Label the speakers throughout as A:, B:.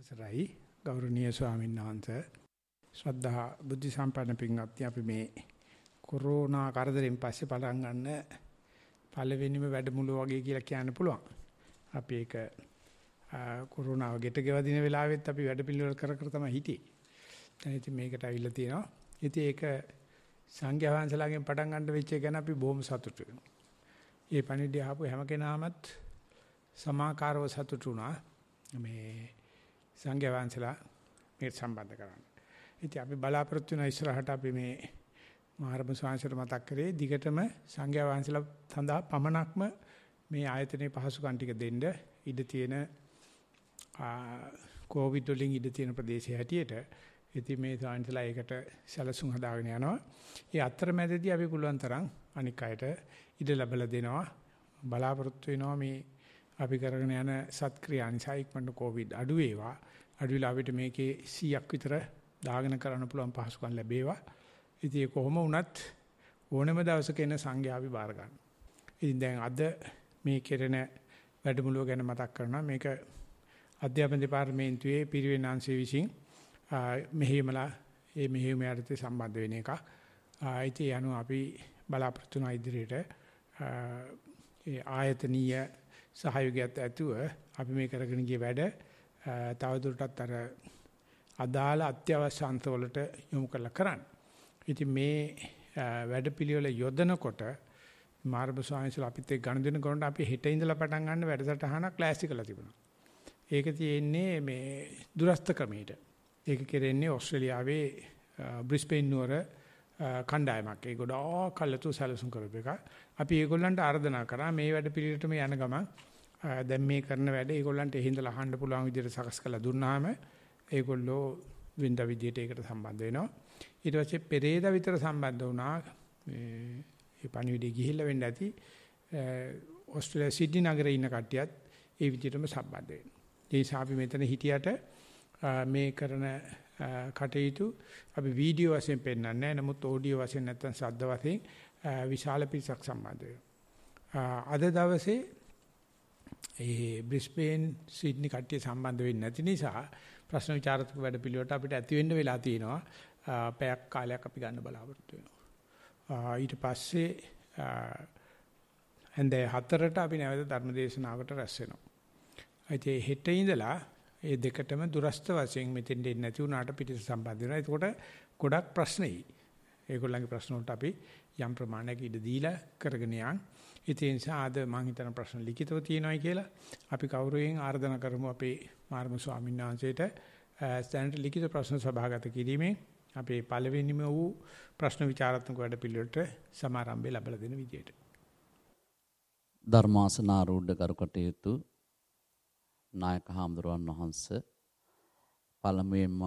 A: අවසරයි ගෞරවනීය ස්වාමීන් වහන්සේ ශ්‍රද්ධා බුද්ධ සම්පන්න පින්වත්නි අපි මේ කොරෝනා කරදරෙන් පස්සේ පටන් ගන්න පළවෙනිම වැඩමුළුව වගේ කියලා කියන්න පුළුවන්. අපි ඒක කොරෝනාව ගෙට ගෙවදින වෙලාවෙත් අපි වැඩ පිළිවෙල කර කර තමයි හිටියේ. දැන් ඉතින් මේකට අවිල්ල තියෙනවා. ඉතින් ඒක සංඝයා වහන්සේලාගෙන් පටන් ගන්න වෙච්ච එක ගැන අපි බොහොම සතුටු වෙනවා. මේ පණිවිඩය ආපු හැම කෙනාමත් සමාකාරව සතුටු වුණා. මේ සංඝයා වහන්සලා මේකට සම්බන්ධ කරන්න. ඉතින් අපි බලාපොරොත්තු වෙන ඉස්සරහට අපි මේ මහරම ස්වාමීන් මතක් කරේ දිගටම සංඝයා වහන්සලා සඳහා පමණක්ම මේ ආයතනයේ පහසුකම් ටික දෙන්න ඉඩ තියෙන කොවිඩ් වලින් ඉඩ තියෙන ප්‍රදේශය හැටියට ඉතින් මේ සායන්සලා ඒකට සැලසුම් හදාගෙන යනවා. ඒ අතරමැදදී අපි පුළුවන් තරම් අනික් අයට ඉඩ ලැබලා දෙනවා. බලාපොරොත්තු වෙනවා මේ අපි කරගෙන යන සත්ක්‍රියා නිසා ඉක්මනට කොවිඩ් අඩු වේවා. අඩු වෙලාවට මේකේ 100ක් විතර දාගෙන කරන්න පුළුවන් පහසුකම් ලැබේවා. ඉතින් කොහොම වුණත් ඕනම දවසක එන සංඝයා අපි බාර ගන්න. ඉතින් දැන් අද මේ කෙරෙන වැඩමුළුව ගැන මතක් කරනවා. මේක අධ්‍යාපන දෙපාර්තමේන්තුවේ පිරිවෙන්ංශයේ විසින් මෙහෙමලා මේ මෙහෙම යටතේ සම්බන්ධ වෙන එක. ඉතින් anu අපි බලාපොරොත්තු වෙන ඉදිරියට ආයතනීය සහයෝගයත් ඇතුව අපි මේ කරගෙන ගිය වැඩ තවදුරටත් අර අදාළ අත්‍යවශ්‍ය අන්තවලට යොමු කරලා කරන්න. ඉතින් මේ වැඩපිළිවෙල යොදනකොට මාර්ග ස්වාමීන්සලා අපිත් එක්ක ගණදෙන කරනකොට අපි හෙට ඉඳලා පටන් ගන්න වැඩසටහන ක්ලාසික කරලා තිබුණා. ඒක තියෙන්නේ මේ දුරස්ත ක්‍රමයට. ඒක කෙරෙන්නේ ඕස්ට්‍රේලියාවේ බ්‍රිස්බේන් නුවර කණ්ඩායමක්. ඒ ගොඩාක් කල්ලාතු සැලසුම් කරපු එක. අපි ඒගොල්ලන්ට ආර්දනා කරා මේ වැඩ පිළිවෙලටම යන ගමන් දැන් මේ කරන වැඩ ඒගොල්ලන්ට එහිඳලා අහන්න පුළුවන් විදිහට සකස් කරලා දුන්නාම ඒගොල්ලෝ වින්ද විදියට ඒකට සම්බන්ධ වෙනවා. ඊට පස්සේ පෙරේද විතර සම්බන්ධ වුණා මේ ඒ පණිවිඩය ගිහිල්ලා වෙන්න ඇති ඕස්ට්‍රේලියා සිඩ්නි නගරේ ඉන්න කට්ටියත් ඒ විදිහටම සම්බන්ධ වෙනවා. ඒ නිසා අපි මෙතන හිටියට මේ කරන කටයුතු අපි වීඩියෝ වශයෙන් පෙන්වන්නේ නැහැ. නමුත් ඔඩියෝ වශයෙන් නැත්නම් ශබ්ද වශයෙන් විශාල පිරිසක් සම්බන්ධ වෙනවා. අද දවසේ ඒ බ්‍රිස්බේන් සිඩ්නි කට්ටිය සම්බන්ධ වෙන්නේ නැති නිසා ප්‍රශ්න විචාරතුක වැඩ පිළිවෙලට අපිට ඇති වෙන්න වෙලා තියෙනවා පැයක් කාලයක් අපි ගන්න බලාපොරොත්තු වෙනවා ඊට පස්සේ හන්දේ හතරට අපි නැවත ධර්මදේශනාවකට රැස් වෙනවා ඒ හෙට ඉඳලා ඒ දෙකටම දුරස්ත වශයෙන් මෙතෙන්ට එන්නේ නැති වුණාට පිටිස සම්බන්ධ වෙනවා. ඒකෝට ගොඩක් ප්‍රශ්නයි. ඒගොල්ලන්ගේ ප්‍රශ්න වලට අපි යම් ප්‍රමාණයක ඉඩ දීලා කරගෙන යන් ඉතින් සාද මම හිතන ප්‍රශ්න ලිඛිතව තියෙනවා කියලා අපි කවුරුවෙන් ආර්දනා කරමු අපේ මාර්ම ස්වාමීන් වහන්සේට ස්ටෑන්ඩ් ලිඛිත ප්‍රශ්න සභාගත කිරීමේ අපේ පළවෙනිම වූ ප්‍රශ්න විචාරත්මක වැඩපිළිවෙලට සමාරම්භය ලැබලා දෙන විදියට
B: ධර්මාසනාරූඪ කරුකටයුතු නායක හාමුදුරුවන් වහන්සේ පළමුවෙන්ම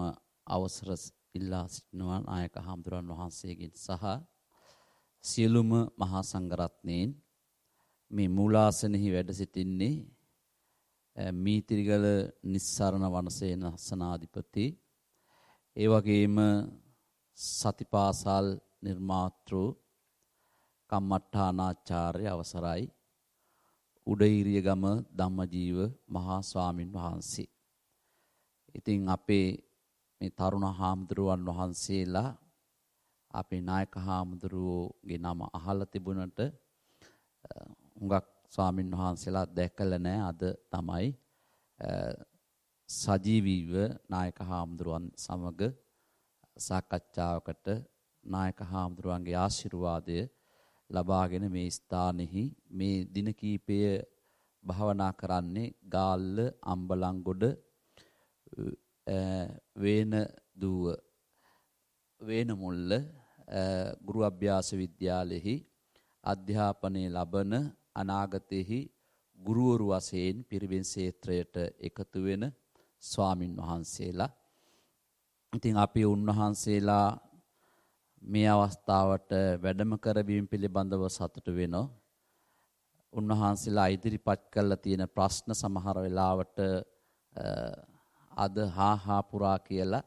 B: අවසර ඉල්ලා සිටිනවා නායක හාමුදුරුවන් වහන්සේගෙන් සහ සියලුම මහා සංඝරත්නයෙන් මේ මූලාසනෙහි වැඩ සිටින්නේ මීතිරිගල නිස්සරණ වනසේන සනාධිපති ඒ වගේම සතිපාසල් නිර්මාතෘ කම්මට්ටානාචාර්ය අවසරයි උඩහිරිය ගම ධම්මජීව මහා ස්වාමින් වහන්සේ. ඉතින් අපේ මේ තරුණ හාමුදුරුවන් වහන්සේලා අපේ නායක හාමුදුරුවෝගේ නම අහලා තිබුණට හුඟක් ස්වාමින් වහන්සේලා දැකලා නැහැ අද තමයි සජීවීව නායක හාමුදුරුවන් සමග සාකච්ඡාවකට නායක හාමුදුරුවන්ගේ ආශිර්වාදය ලබාගෙන මේ ස්ථානෙහි මේ දින කීපය භාවනා කරන්නේ ගාල්ල අම්බලන්ගොඩ වේන දුව වේන මුල්ල ගුරු අභ්‍යාස විද්‍යාලෙහි අධ්‍යාපනය ලබන අනාගතෙහි ගුරුවරු වශයෙන් පිරිවෙන් ක්ෂේත්‍රයට එකතු වෙන ස්වාමින් වහන්සේලා. ඉතින් අපි උන්වහන්සේලා මේ අවස්ථාවට වැඩම කරවීම පිළිබඳව සතුටු වෙනවා. උන්වහන්සේලා ඉදිරිපත් කළා තියෙන ප්‍රශ්න සමහර වෙලාවට අද හා හා පුරා කියලා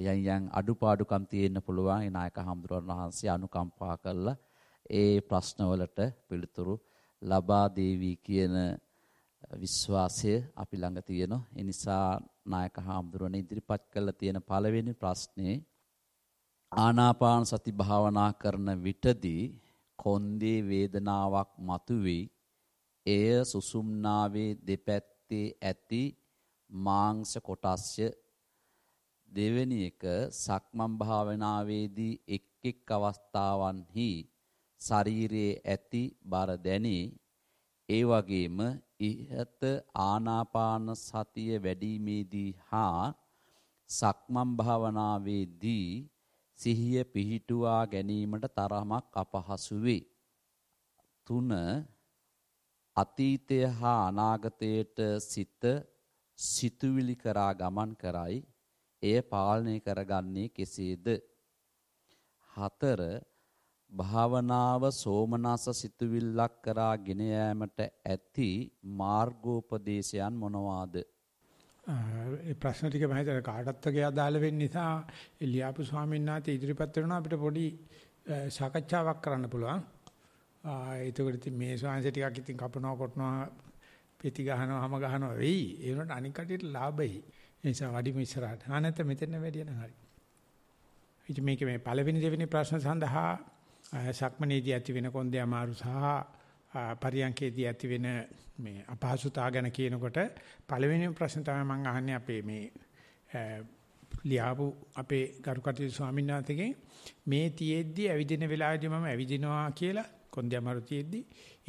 B: යන් යන් අඩුපාඩුකම් තියෙන්න පුළුවන්. ඒ නායක හඳුරන වහන්සේ අනුකම්පා කළා ඒ ප්‍රශ්න වලට පිළිතුරු ලබා දේවි කියන විශ්වාසය අපි ළඟ තියෙනවා. ඒ නිසා නායක හාමුදුරනේ ඉදිරිපත් කළ තියෙන පළවෙනි ප්‍රශ්නේ ආනාපාන සති භාවනා කරන විටදී කොන්දේ වේදනාවක් මතුවේ. එය සුසුම්නාවේ දෙපැත්තේ ඇති මාංශ කොටස්ය දෙවෙනි එක සක්මන් භාවනාවේදී එක් එක් අවස්ථාවන්හි ශරීරයේ ඇති බර දැනේ. ඒ වගේම ඉහත ආනාපාන සතිය වැඩිීමේදී හා සක්මන් භාවනාවේදී සිහිය පිහිටුවා ගැනීමට තරමක් අපහසු වේ. 3 අතීතය හා අනාගතයට සිත සිතුවිලි කරා ගමන් කරයි එය පාලනය කරගන්නේ කෙසේද? 4 භාවනාව සෝමනස සිතුවිල්ලක් කරා ගෙන යාමට ඇති මාර්ගෝපදේශයන් මොනවාද?
A: ඒ ප්‍රශ්න ටික මම හිතලා කාටත් ගේ අදාළ වෙන්න නිසා එලියාපු ස්වාමීන් වහන්සේ ඉදිරිපත් වෙනවා අපිට පොඩි සාකච්ඡාවක් කරන්න පුළුවන්. ඒකට ඉතින් මේ ස්වාමීන් ටිකක් ඉතින් කපනවා කොටනවා පෙති ගහනවා හැම ගහනවා වෙයි. ඒ වුණාට අනික් කටියට ලාභයි. ඒ නිසා වඩිම ඉස්සරහට. ආ නැත්නම් මෙතන වැඩි නම් හරි. ඉතින් මේකේ මේ පළවෙනි දෙවෙනි ප්‍රශ්න සඳහා සක්මනේදී ඇති වෙන කොන්දේ අමාරු සහ පරියන්කේදී ඇති වෙන මේ අපහසුතාව ගැන කියනකොට පළවෙනි ප්‍රශ්න තමයි මම අහන්නේ අපේ මේ ලියාපු අපේ ගරුකටයුතු ස්වාමීන් වහන්සේගෙන් මේ තියෙද්දි ඇවිදින වෙලාවේදී මම ඇවිදිනවා කියලා කොන්දේ අමාරු තියෙද්දි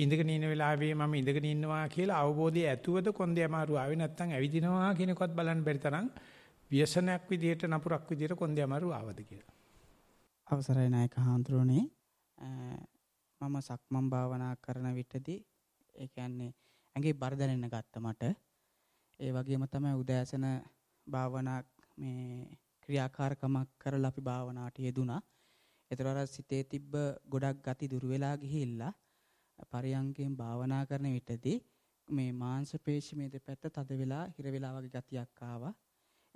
A: ඉඳගෙන ඉන්න වෙලාවේ මම ඉඳගෙන ඉන්නවා කියලා අවබෝධය ඇතුවද කොන්දේ අමාරු ආවේ නැත්නම් ඇවිදිනවා කියනකවත් බලන්න බැරි තරම් ව්‍යසනයක් විදිහට නපුරක් විදිහට කොන්දේ අමාරු ආවද කියලා.
C: අවසරයි නායක හාමුදුරනේ
A: මම සක්මන් භාවනා කරන
C: විටදී ඒ කියන්නේ ඇඟේ බර දැනෙන්න ගත්ත මට ඒ වගේම තමයි උදෑසන භාවනා මේ ක්‍රියාකාරකමක් කරලා අපි භාවනාවට යෙදුනා. ඒතර අර සිතේ තිබ්බ ගොඩක් ගති දුර වෙලා ගිහිල්ලා පරියංගයෙන් භාවනා කරන විටදී මේ මාංශ පේශි මේ දෙපැත්ත තද වෙලා හිර වෙලා වගේ ගතියක් ආවා.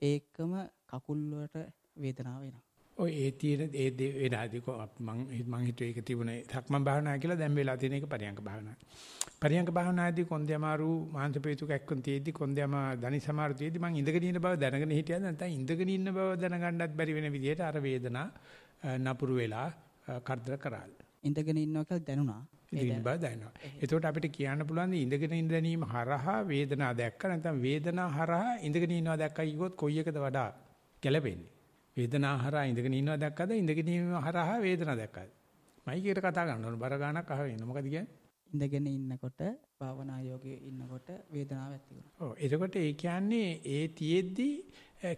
C: ඒකම කකුල් වලට
A: වේදනාව එනවා. ඔය ඒ තියෙන ඒ වෙන අධිකෝ මං මං හිතුවේ ඒක තිබුණේ සක්මන් භාවනා කියලා දැන් වෙලා තියෙන එක පරියංග භාවනා. පරියංග භාවනාදී කොන්දේ අමාරු මාංශපේතු කැක්කුන් තියේදී කොන්දේ අමා ධනි සමාරු තියේදී මං ඉඳගෙන ඉන්න බව දැනගෙන හිටියද නැත්නම් ඉඳගෙන ඉන්න බව දැනගන්නත් බැරි වෙන විදිහට අර වේදනා නපුරු වෙලා කරදර කරාද. ඉඳගෙන ඉන්නවා කියලා දැනුණා. ඉඳින් බව දැනෙනවා. එතකොට අපිට කියන්න පුළුවන් ඉඳගෙන ඉඳ ගැනීම හරහා වේදනාව දැක්ක නැත්නම් වේදනාව හරහා ඉඳගෙන ඉන්නවා දැක්කයි කිව්වොත් කොයි එකද වඩා ගැළපෙන්නේ? වේදනා හරහා ඉඳගෙන ඉන්නවා දැක්කද ඉඳගෙන ඉන්නව හරහා වේදනා දැක්කද මයිකේට කතා කරන්න ඕන බර ගානක් අහගෙන ඉන්න මොකද කියන්නේ ඉඳගෙන ඉන්නකොට
C: භාවනා යෝගයේ ඉන්නකොට වේදනාවක් ඇති වෙනවා
A: ඔව් එතකොට ඒ කියන්නේ ඒ තියෙද්දි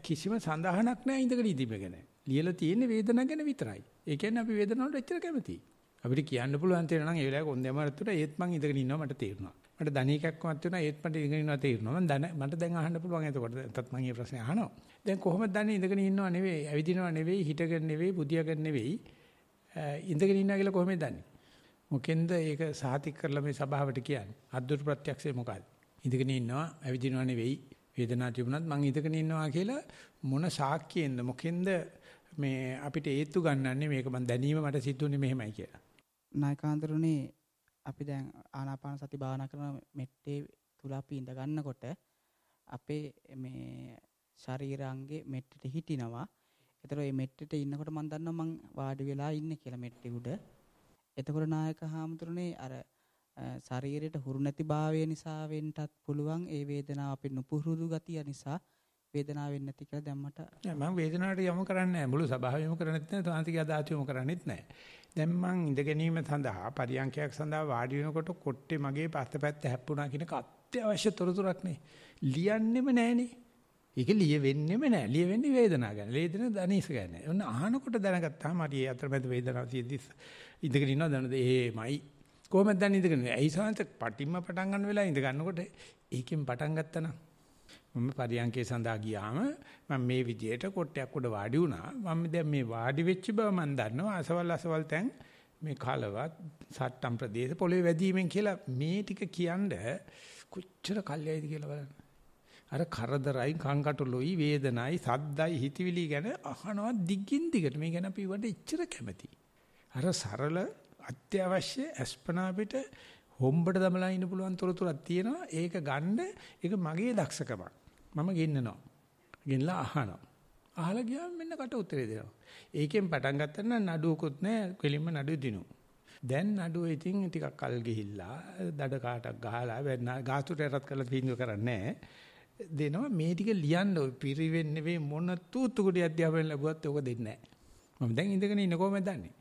A: කිසිම සඳහනක් නැහැ ඉඳගෙන ඉඳීමගෙන ලියලා තියෙන වේදනාව ගැන විතරයි ඒ කියන්නේ අපි වේදනාවට එච්චර කැමතියි අපිට කියන්න පුළුවන් තේරෙනවා නම් ඒ වෙලාවේ කොන්දේමාරතුට ඒත් මං ඉඳගෙන ඉන්නවා මට තේරුණා මට ධනීකක්වත් වෙනවා ඒත් මට ඉඳගෙන ඉන්නවා තේරෙනවා මම දැන මට දැන් අහන්න පුළුවන් එතකොට එතත් මම මේ ප්‍රශ්නේ අහනවා දැන් කොහොමද දන්නේ ඉඳගෙන ඉන්නව නෙවෙයි ඇවිදිනව නෙවෙයි හිටගෙන නෙවෙයි බුදියාගෙන නෙවෙයි ඉඳගෙන ඉන්නවා කියලා කොහොමද දන්නේ මොකෙන්ද ඒක සාතික කරලා මේ සභාවට කියන්නේ අද්දුරු ප්‍රත්‍යක්ෂය මොකක්ද ඉඳගෙන ඉන්නවා ඇවිදිනව නෙවෙයි වේදනාව තිබුණත් මම ඉඳගෙන ඉන්නවා කියලා මොන සාක්කියෙන්ද මොකෙන්ද මේ අපිට හේතු ගන්නන්නේ මේක මම දැනීම මට සිද්ධුනේ මෙහෙමයි කියලා
C: නායකාන්දරුනේ අපි දැන් ආනාපාන සති භාවනා කරන මෙට්ටේ තුල අපි ඉඳ ගන්නකොට අපේ මේ ශරීරාංගේ මෙට්ටට හිටිනවා. ඒතර මේ මෙට්ටට ඉන්නකොට මම දන්නවා මං වාඩි වෙලා ඉන්නේ කියලා මෙට්ටේ උඩ. එතකොට නායක හාමුදුරනේ අර ශරීරයට හුරු නැතිභාවය නිසා වෙන්නත් පුළුවන් ඒ වේදනාව අපේ නුපුරුදු ගතිය නිසා වේදනාව වෙන්නේ නැති කියලා දැම්මට
A: නෑ මම වේදනාවට යොමු කරන්නේ නෑ මුළු ස්වභාවයම කරන්නේත් නෑ තාන්තික අදාචියම කරන්නේත් නෑ දැන් මං ඉඳ ගැනීම සඳහා පරියන්කයක් සඳහා වාඩි වෙනකොට කොට්ටේ මගේ පස්සපැත්ත හැප්පුණා කියන එක අත්‍යවශ්‍ය තොරතුරක් නේ. ලියන්නෙම නැහනේ. ඒක ලියෙවෙන්නෙම නැහැ. ලියෙවෙන්නේ වේදනාව ගැන. වේදන දනීස ගැන. ඔන්න අහනකොට දැනගත්තාම හරි අතරමැද වේදනාව තියෙද්දි ඉඳගෙන ඉන්නවා දැනද එහෙමයි. කොහොමද දැන් ඉඳගෙන? ඇයි සාන්ත පටිම්ම පටන් ගන්න වෙලාව ඉඳ ගන්නකොට ඒකෙන් පටන් ගත්තා නම් මම පරියන්කේ සඳහා ගියාම මම මේ විදියට කොට්ටයක් උඩ වාඩි වුණා. මම දැන් මේ වාඩි වෙච්ච බව මම දන්නවා. අසවල් අසවල් තැන් මේ කලවත් සට්ටම් ප්‍රදේශ පොළවේ වැදීමෙන් කියලා මේ ටික කියනද කොච්චර කල්යයිද කියලා බලන්න. අර කරදරයි, කංකටොලොයි, වේදනයි, සද්දයි, හිතවිලි ගැන අහනවා දිගින් දිගට. මේ ගැන අපි වට එච්චර කැමති. අර සරල අත්‍යවශ්‍ය අස්පනා පිට හොම්බට දමලා ඉන්න පුළුවන් තොරතුරක් තියෙනවා. ඒක ගන්න ඒක මගේ දක්ෂකමක්. මම ගෙන්නනවා. ගෙනලා අහනවා. අහලා ගියාම මෙන්න කට උත්තරේ දෙනවා. ඒකෙන් පටන් ගත්තා නම් නඩුවකුත් නැහැ, කෙලින්ම නඩුව දිනු. දැන් නඩුව ඉතින් ටිකක් කල් ගිහිල්ලා, දඩ කාටක් ගහලා, වෙන්න ගාතුට රත් කරලා තීන්දුව කරන්නේ දෙනවා මේ ටික ලියන්න ඔය පිරිවෙන් නෙවෙයි මොන තූතු කුටි අධ්‍යාපනය ලැබුවත් ඔක දෙන්නේ නැහැ. මම දැන් ඉඳගෙන ඉන්න කොහොමද දන්නේ?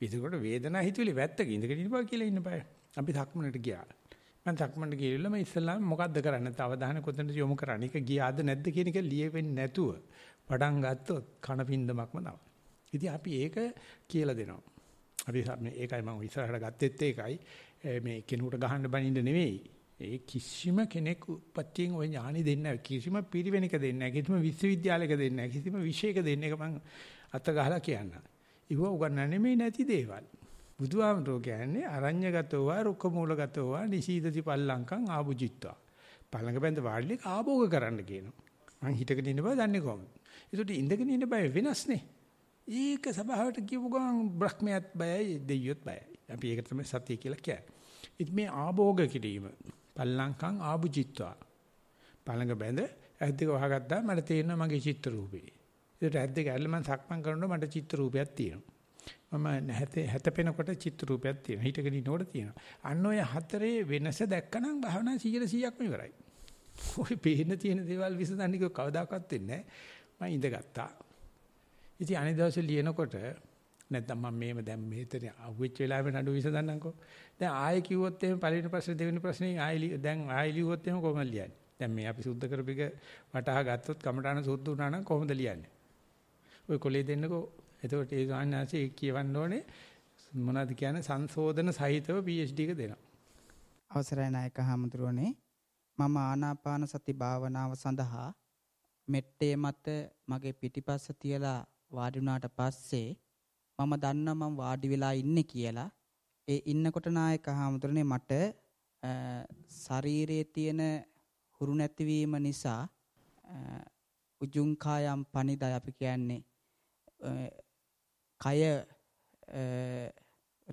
A: විදිකට වේදනාව හිතුවේ වැත්තක ඉඳගෙන ඉන්නවා කියලා ඉන්න බෑ. අපි ධක්මනට ගියා. මම ධක්මණ්ඩ ගිහිල්ලා මම ඉස්සල්ලාම මොකද්ද කරන්නේ? තව දහන කොතනද යොමු කරන්නේ? ඒක ගියාද නැද්ද කියන එක ලියෙන්නේ නැතුව පටන් ගත්තොත් කණපින්දමක්ම තමයි. ඉතින් අපි ඒක කියලා දෙනවා. අපි ඒකයි මම ඉස්සරහට ගත්තෙත් ඒකයි මේ කෙනෙකුට ගහන්න බනින්න නෙවෙයි. ඒ කිසිම කෙනෙක් උපත්යෙන් ওই ඥානෙ දෙන්නේ නැහැ. කිසිම පිරිවෙනක දෙන්නේ නැහැ. කිසිම විශ්වවිද්‍යාලයක දෙන්නේ නැහැ. කිසිම විෂයක දෙන්නේ නැහැ. මම අත ගහලා කියන්නම්. ඉව උගන්නන්නේ මේ නැති දේවල්. බුදුහාමරෝ කියන්නේ අරඤ්‍යගතව රුක්කමූලගතව නිසීදති පල්ලංකම් ආභුජිත්වා. පළඟ බඳ වාඩිලෙක් ආභෝග කරන්න කියනවා. මං හිතගෙන ඉන්න බව දන්නේ කොහොමද? ඒකට ඉඳගෙන ඉන්න බය වෙනස්නේ. ඒක සබාවට කියපු ගමන් බ්‍රහ්මයාත් බයයි දෙයියොත් බයයි. අපි ඒකට තමයි සතිය කියලා කියන්නේ. ඉතින් මේ ආභෝග කිරීම පල්ලංකම් ආභුජිත්වා. පළඟ බඳ ඇද්දක වහගත්තා මට තේරෙනවා මගේ චිත්‍ර රූපේ. ඒකට ඇද්දක ඇල්ල මම සක්මන් කරනකොට මට චිත්‍ර රූපයක් තියෙනවා. මම හැතේ හැතපෙනකොට චිත්‍ර රූපයක් තියෙනවා. හිටගෙන ඉන්නකොට තියෙනවා. අන්න ඔය හතරේ වෙනස දැක්කනම් භාවනා 100%ක්ම ඉවරයි. ඔය පේන තියෙන දේවල් විසඳන්නේ කිව්ව කවදාකවත් වෙන්නේ නැහැ. මම ඉඳගත්තා. ඉතින් අනිත් දවසේ ලියනකොට නැත්තම් මම මේව දැන් මෙතන අහුවෙච්ච වෙලාවෙ නඩු විසඳන්නම්කෝ. දැන් ආයෙ කිව්වොත් එහෙම පළවෙනි ප්‍රශ්නේ දෙවෙනි ප්‍රශ්නේ ආයෙ දැන් ආයෙ ලියුවොත් එහෙම කොහොමද ලියන්නේ? දැන් මේ අපි සුද්ධ කරපික වටහා ගත්තොත් කමඨාන සුද්ධ වුණා නම් කොහොමද ලියන්නේ? ඔය කොලේ දෙන්නකෝ එතකොට ඒ ගානන්සේ කියවන්න ඕනේ මොනවද කියන්නේ සංශෝධන සහිතව PhD එක දෙනවා.
C: අවසරයි නායක හාමුදුරනේ මම ආනාපාන සති භාවනාව සඳහා මෙට්ටේ මත මගේ පිටිපස්ස තියලා වාඩි වුණාට පස්සේ මම දන්නා මම වාඩි වෙලා ඉන්නේ කියලා ඒ ඉන්නකොට නායක හාමුදුරනේ මට ශරීරයේ තියෙන හුරු නැතිවීම නිසා උජුං කායම් පනිදා අපි කියන්නේ කය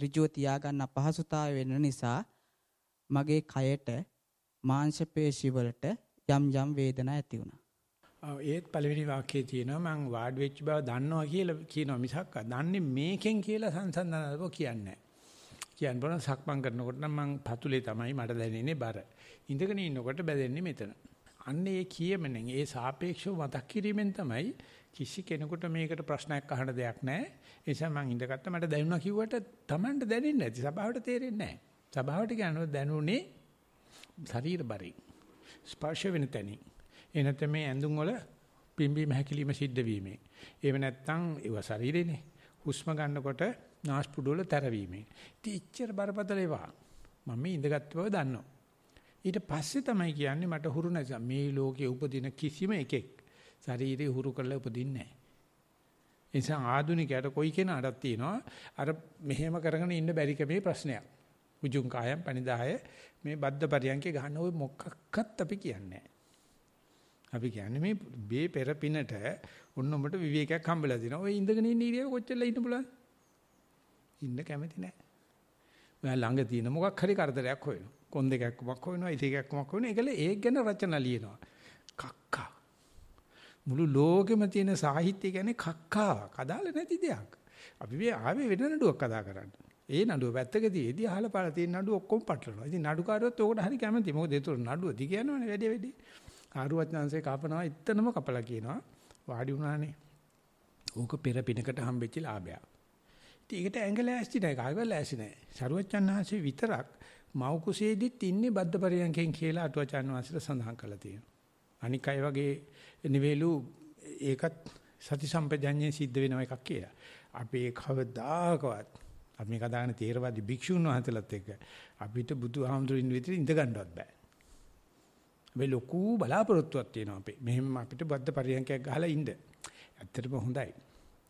C: ඍජුව තියාගන්න අපහසුතාවය වෙන නිසා මගේ කයට මාංශ පේශිවලට යම් යම් වේදනා ඇති වුණා.
A: ඔව් ඒත් පළවෙනි වාක්‍යයේ තියෙනවා මං වාඩි වෙච්ච බව දන්නවා කියලා කියනවා මිසක් දන්නේ මේකෙන් කියලා සංසන්දනාව කියන්නේ නැහැ. කියන්න බලන සක්මන් කරනකොට නම් මං පතුලේ තමයි මට දැනෙන්නේ බර. ඉඳගෙන ඉන්නකොට බැදෙන්නේ මෙතන. අන්න ඒ කියමනෙන් ඒ සාපේක්ෂව මතක් කිරීමෙන් තමයි කිසි කෙනෙකුට මේකට ප්‍රශ්නයක් අහන්න දෙයක් නැහැ. ඒ නිසා මම ඉඳගත්ත මට දැනුණා කිව්වට Tamanට දැනෙන්නේ නැති. සබාවට තේරෙන්නේ නැහැ. සබාවට කියනවා දැනුනේ ශරීර බරි. ස්පර්ශ වෙන තැනින්. එනත මේ ඇඳුම් වල පිම්බීම හැකිලිම සිද්ධ වීමෙන්. එහෙම නැත්නම් ඒව ශරීරෙනේ. හුස්ම ගන්නකොට නාස්පුඩු වල තැරවීමෙන්. ඉතින් ඉච්චර බරපතල ඒවා. මම මේ ඉඳගත් බව දන්නවා. ඊට පස්සේ තමයි කියන්නේ මට හුරු නැසම් මේ ලෝකයේ උපදින කිසිම එකෙක් ශරීරය හුරු කරලා උපදින්නේ නැහැ. ඒ නිසා ආදුනිකයට කොයි කෙනාටත් තියෙනවා අර මෙහෙම කරගෙන ඉන්න බැරි කමේ ප්‍රශ්නයක්. උජුං කායම් පනිදාය මේ බද්ද පරියන්කේ ගන්න ওই මොකක්වත් අපි කියන්නේ අපි කියන්නේ මේ බේ පෙර පිනට ඔන්න උඹට විවේකයක් හම්බලා දෙනවා. ඔය ඉඳගෙන ඉන්න ඉරියව කොච්චරලා ඉන්න පුළුවන්? ඉන්න කැමති නැහැ. ඔයා ළඟ තියෙන මොකක් හරි කරදරයක් හොයනවා. කොන් දෙකක් කොමක් හොයනවා, ඉතිකයක් කොමක් හොයනවා. ඒකල ඒක ගැන රචන ලියනවා. කක්කා මුළු ලෝකෙම තියෙන සාහිත්‍ය කියන්නේ කක්කාවක්. අදාළ නැති දෙයක්. අපි මේ ආවේ වෙන නඩුවක් කතා කරන්න. ඒ නඩුව පැත්තක තියේදී අහලා පාලා තියෙන නඩුව ඔක්කොම පටලනවා. ඉතින් නඩුකාරයොත් ඕකට හරි කැමති. මොකද ඒතර නඩුව දිග යනවනේ වැඩි වැඩි. ආරුවචනanse කපනවා, එතනම කපලා කියනවා. වාඩි වුණානේ. ඕක පෙර පිනකට හම්බෙච්ච ලාභයක්. ඉතින් ඒකට ඇඟ ලෑස්ති නැහැ, කායිව ලෑස්ති නැහැ. සරුවචනanse විතරක් මව් කුසේදිත් ඉන්නේ බද්ද පරියන්කෙන් කියලා අටුවචනanseට සඳහන් කරලා තියෙනවා. අනික් අය වගේ නිවේලු ඒකත් සති සම්පජඤ්ඤයෙන් සිද්ධ වෙනව එකක් කියලා. අපි කවදාකවත් අපි කදාන තේරවාදී භික්ෂුන් වහන්සේලාත් එක්ක අපිට බුදුහාමුදුරින් විතර ඉඳ ගන්නවත් බෑ. මේ ලොකු බලාපොරොත්තුවක් තියෙනවා අපේ. මෙහෙම අපිට බද්ද පරියන්කයක් ගහලා ඉඳ. ඇත්තටම හොඳයි.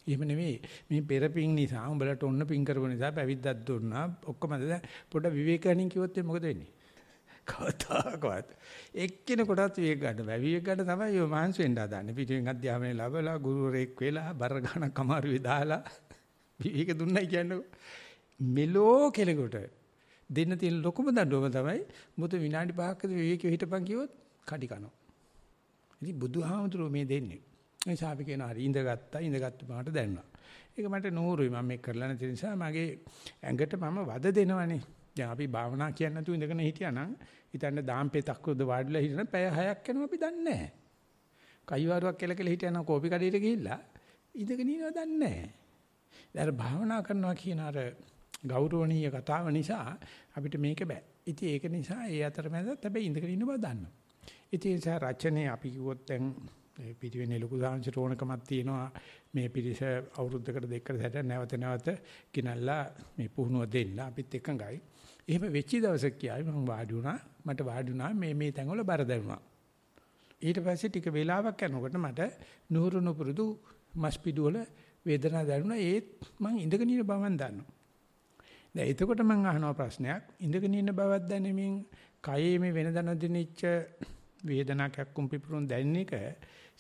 A: එහෙම නෙවෙයි මේ පෙරපින් නිසා උඹලට ඔන්න පින් කරපු නිසා පැවිද්දක් දුන්නා ඔක්කොම පොඩ විවේකණින් කිව්වොත් මොකද වෙන්නේ කතාකවත් එක්කිනෙකටත් විවේක ගන්න බෑ. විවේක ගන්න තමයි ඔය මහන්සි වෙන්න හදන්නේ. පිටින් අධ්‍යාපනය ලැබලා ගුරුවරයෙක් වෙලා බර ගන්න කමාරුවේ දාලා විවේක දුන්නයි කියන්නේ. මෙලෝ කෙලෙකට දෙන්න තියෙන ලොකුම දඬුවම තමයි මුතු විනාඩි 5කද විවේකීව හිටපන් කිව්වොත් කඩි කනවා. ඉතින් බුදුහාමුදුරුවෝ මේ දෙන්නේ. ඒ ශාපි කියනවා හරි ඉඳගත්තා ඉඳගත්තු පාට දැන්නා. ඒක මට නూరుයි මම මේක කරලා නැති නිසා මගේ ඇඟට මම වද දෙනවනේ. දැන් අපි භාවනා කියන්නේ නැතුව ඉඳගෙන හිටියානම් හිතන්න දාම් පෙතක් උද වාඩිලා හිටින පැය 6ක් යනවා අපි දන්නේ නැහැ. කයිවාරුවක් කියලා කියලා හිටියානම් කෝපි කඩේට ගිහිල්ලා ඉඳගෙන ඉනව දන්නේ නැහැ. දැන් භාවනා කරනවා කියන අර ගෞරවණීය කතාව නිසා අපිට මේක බෑ. ඉතින් ඒක නිසා ඒ අතරමැදත් හැබැයි ඉඳගෙන ඉන්න බව දන්නවා. ඉතින් ඒ නිසා රචනයේ අපි කිව්වොත් දැන් පිටිවෙන්නේ ලොකු සාංශට ඕනකමක් තියෙනවා මේ පිරිස අවුරුද්දකට දෙකකට සැට නැවත නැවත ගිනල්ලා මේ පුහුණුව දෙන්න අපිත් එකඟයි එහෙම වෙච්ච දවසක් කියයි මම වාඩි වුණා මට වාඩි වුණා මේ මේ තැන්වල බර දැනුණා. ඊට පස්සේ ටික වේලාවක් යනකොට මට නුහුරුණු පුරුදු මස්පිඩු වල වේදනාවක් දැනුණා ඒත් මම ඉඳගෙන ඉන්න බව මම දන්නවා. දැන් එතකොට මම අහනවා ප්‍රශ්නයක් ඉඳගෙන ඉන්න බවක් දැනෙමින් කයේ මේ වෙනදන දිනිච්ච වේදනාවක් අක්කුම් පිපුරුම් දැනෙන එක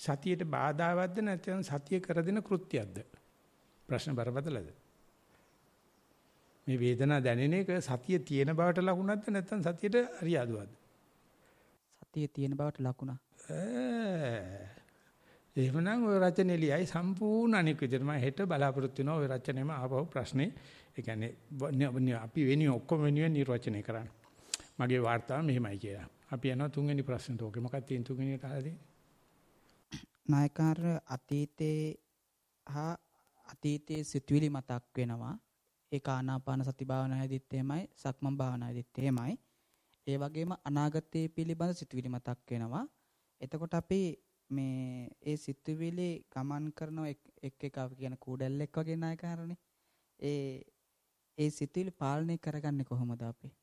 A: සතියට බාධාවත්ද නැත්නම් සතිය කරදෙන කෘත්‍යයක්ද? ප්‍රශ්න බරපතලද? මේ වේදනාව දැනෙන එක සතිය තියෙන බවට ලකුණක්ද නැත්නම් සතියට අරියාදුවද?
C: සතිය තියෙන බවට ලකුණ.
A: එහෙමනම් ওই රචනේ ලියයි සම්පූර්ණ අනික් විදිහට මම හෙට බලාපොරොත්තු වෙනවා ওই රචනෙම ආපහු ප්‍රශ්නේ. ඒ කියන්නේ අපි වෙනුවෙන් ඔක්කොම වෙනුවෙන් නිර්වචනය කරන්න. මගේ වார்த்தාව මෙහෙමයි කියලා. අපි යනවා තුන්වෙනි ප්‍රශ්නට. ඕකේ මොකක්ද තියෙන තුන්වෙනියට අහලාදී? නායකාර අතීතේ හා අතීතයේ සිතුවිලි
C: මතක් වෙනවා. ඒක ආනාපාන සති භාවනාවේදීත් එහෙමයි, සක්මන් භාවනාවේදීත් එහෙමයි. ඒ වගේම අනාගතයේ පිළිබඳ සිතුවිලි මතක් වෙනවා. එතකොට අපි මේ ඒ සිතුවිලි ගමන් කරන එක් එක අපි කියන කූඩැල්ලෙක් වගේ නායකහරනේ. ඒ ඒ සිතුවිලි පාලනය කරගන්නේ කොහොමද අපි?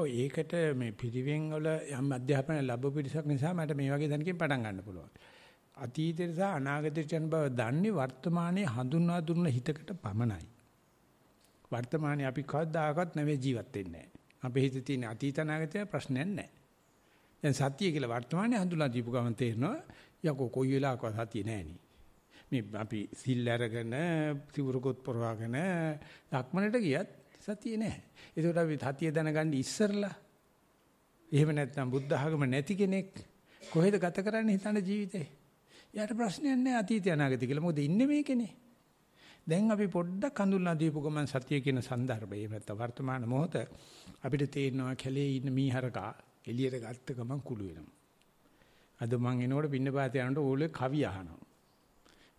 A: ඔව් ඒකට මේ පිරිවෙන් වල යම් අධ්‍යාපන ලැබු පිරිසක් නිසා මට මේ වගේ දැනකින් පටන් ගන්න පුළුවන්. අතීතය සහ අනාගතය යන බව දන්නේ වර්තමානයේ හඳුනා දුන්න හිතකට පමණයි. වර්තමානයේ අපි කවදාකවත් නැවේ ජීවත් වෙන්නේ නැහැ. අපේ හිතේ තියෙන අතීත අනාගතය ප්‍රශ්නයක් නැහැ. දැන් සතිය කියලා වර්තමානයේ හඳුනා දීපු ගමන් තේරෙනවා යකෝ කොයි වෙලාවකවත් සතිය නැහැ මේ අපි සිල් අරගෙන සිවුරකොත් පොරවාගෙන ලක්මනට ගියත් සතිය නැහැ. ඒකට අපි සතිය දැනගන්න ඉස්සරලා එහෙම නැත්නම් බුද්ධ ආගම නැති කෙනෙක් කොහෙද ගත කරන්නේ හිතන ජීවිතේ? යාට ප්‍රශ්නයක් නැහැ අතීතය අනාගතය කියලා. මොකද ඉන්නේ මේකනේ. දැන් අපි පොඩ්ඩක් හඳුන්වා දීපු ගමන් සතිය කියන સંદર્ભය එහෙම නැත්නම් වර්තමාන මොහොත අපිට තේරෙනවා කැලේ ඉන්න මීහරකා එළියට ගත්ත ගමන් කුළු වෙනවා. අද මං එනකොට පින්න පාතේ යනකොට ඕලේ කවි අහනවා.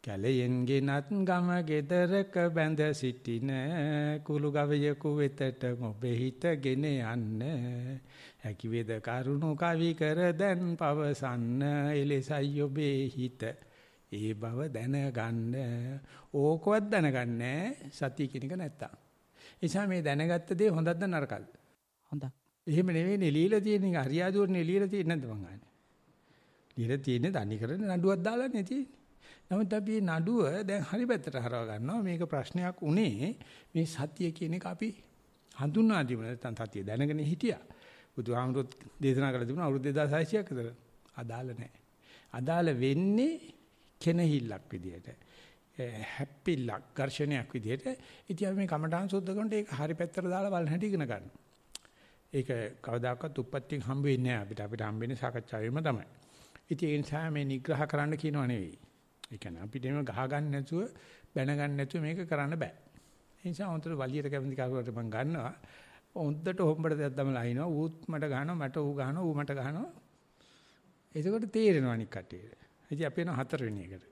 A: කැලයෙන් ගෙනත් ගම ගෙදරක බැඳ සිටින කුළු ගවයෙකු වෙතට ඔබේ හිතගෙන යන්න හැකි වේද කරුණු කවි කර දැන් පවසන්න එලෙසයි ඔබේ හිත ඒ බව දැනගන්න ඕකවත් දැනගන්නේ සතිය කියන එක නැත්තම්. එනිසා මේ දැනගත්ත දේ හොඳද නරකද? හොඳක්. එහෙම නෙවෙයිනේ লীලා තියෙන එක හරියාදුවනේ লীලා තියෙන්නේ නැද්ද මං අහන්නේ. লীලා තියෙන්නේ දනි කරන නඩුවක් දාලානේ තියෙන්නේ. නමුත් අපි මේ නඩුව දැන් හරි පැත්තට හරව ගන්නවා. මේක ප්‍රශ්නයක් උනේ මේ සතිය කියන එක අපි හඳුන්වා දීම නැත්නම් සතිය දැනගෙන හිටියා. බුදුහාමුදුරුවෝ දේශනා කළ තිබුණා අවුරුදු 2600ක් විතර. අදාළ නැහැ. අදාළ වෙන්නේ කෙනහිල්ලක් විදියට හැප්පිල්ලක් ඝර්ෂණයක් විදියට ඉතින් අපි මේ කමඨාන් සුද්ධ කරනකොට ඒක හරි පැත්තට දාලා බලන හැටි ඉගෙන ගන්න. ඒක කවදාකවත් උප්පත්තියෙන් හම්බ වෙන්නේ නැහැ අපිට අපිට හම්බ වෙන්නේ සාකච්ඡාවෙම තමයි. ඉතින් ඒ නිසා මේ නිග්‍රහ කරන්න කියනව නෙවෙයි. ඒ කියන්නේ අපිට මේව ගහ ගන්න නැතුව බැන ගන්න නැතුව මේක කරන්න බෑ. ඒ නිසා උන්ට වලියට කැමති කාරකට මම ගන්නවා. උන්ට හොම්බට දෙයක් දමලා අහිනවා. ඌත් මට ගහනවා, මට ඌ ගහනවා, ඌ මට ගහනවා. එතකොට තේරෙනවා අනික් කටියේ. ඉතින් අපි යන හතරවෙනි එකට.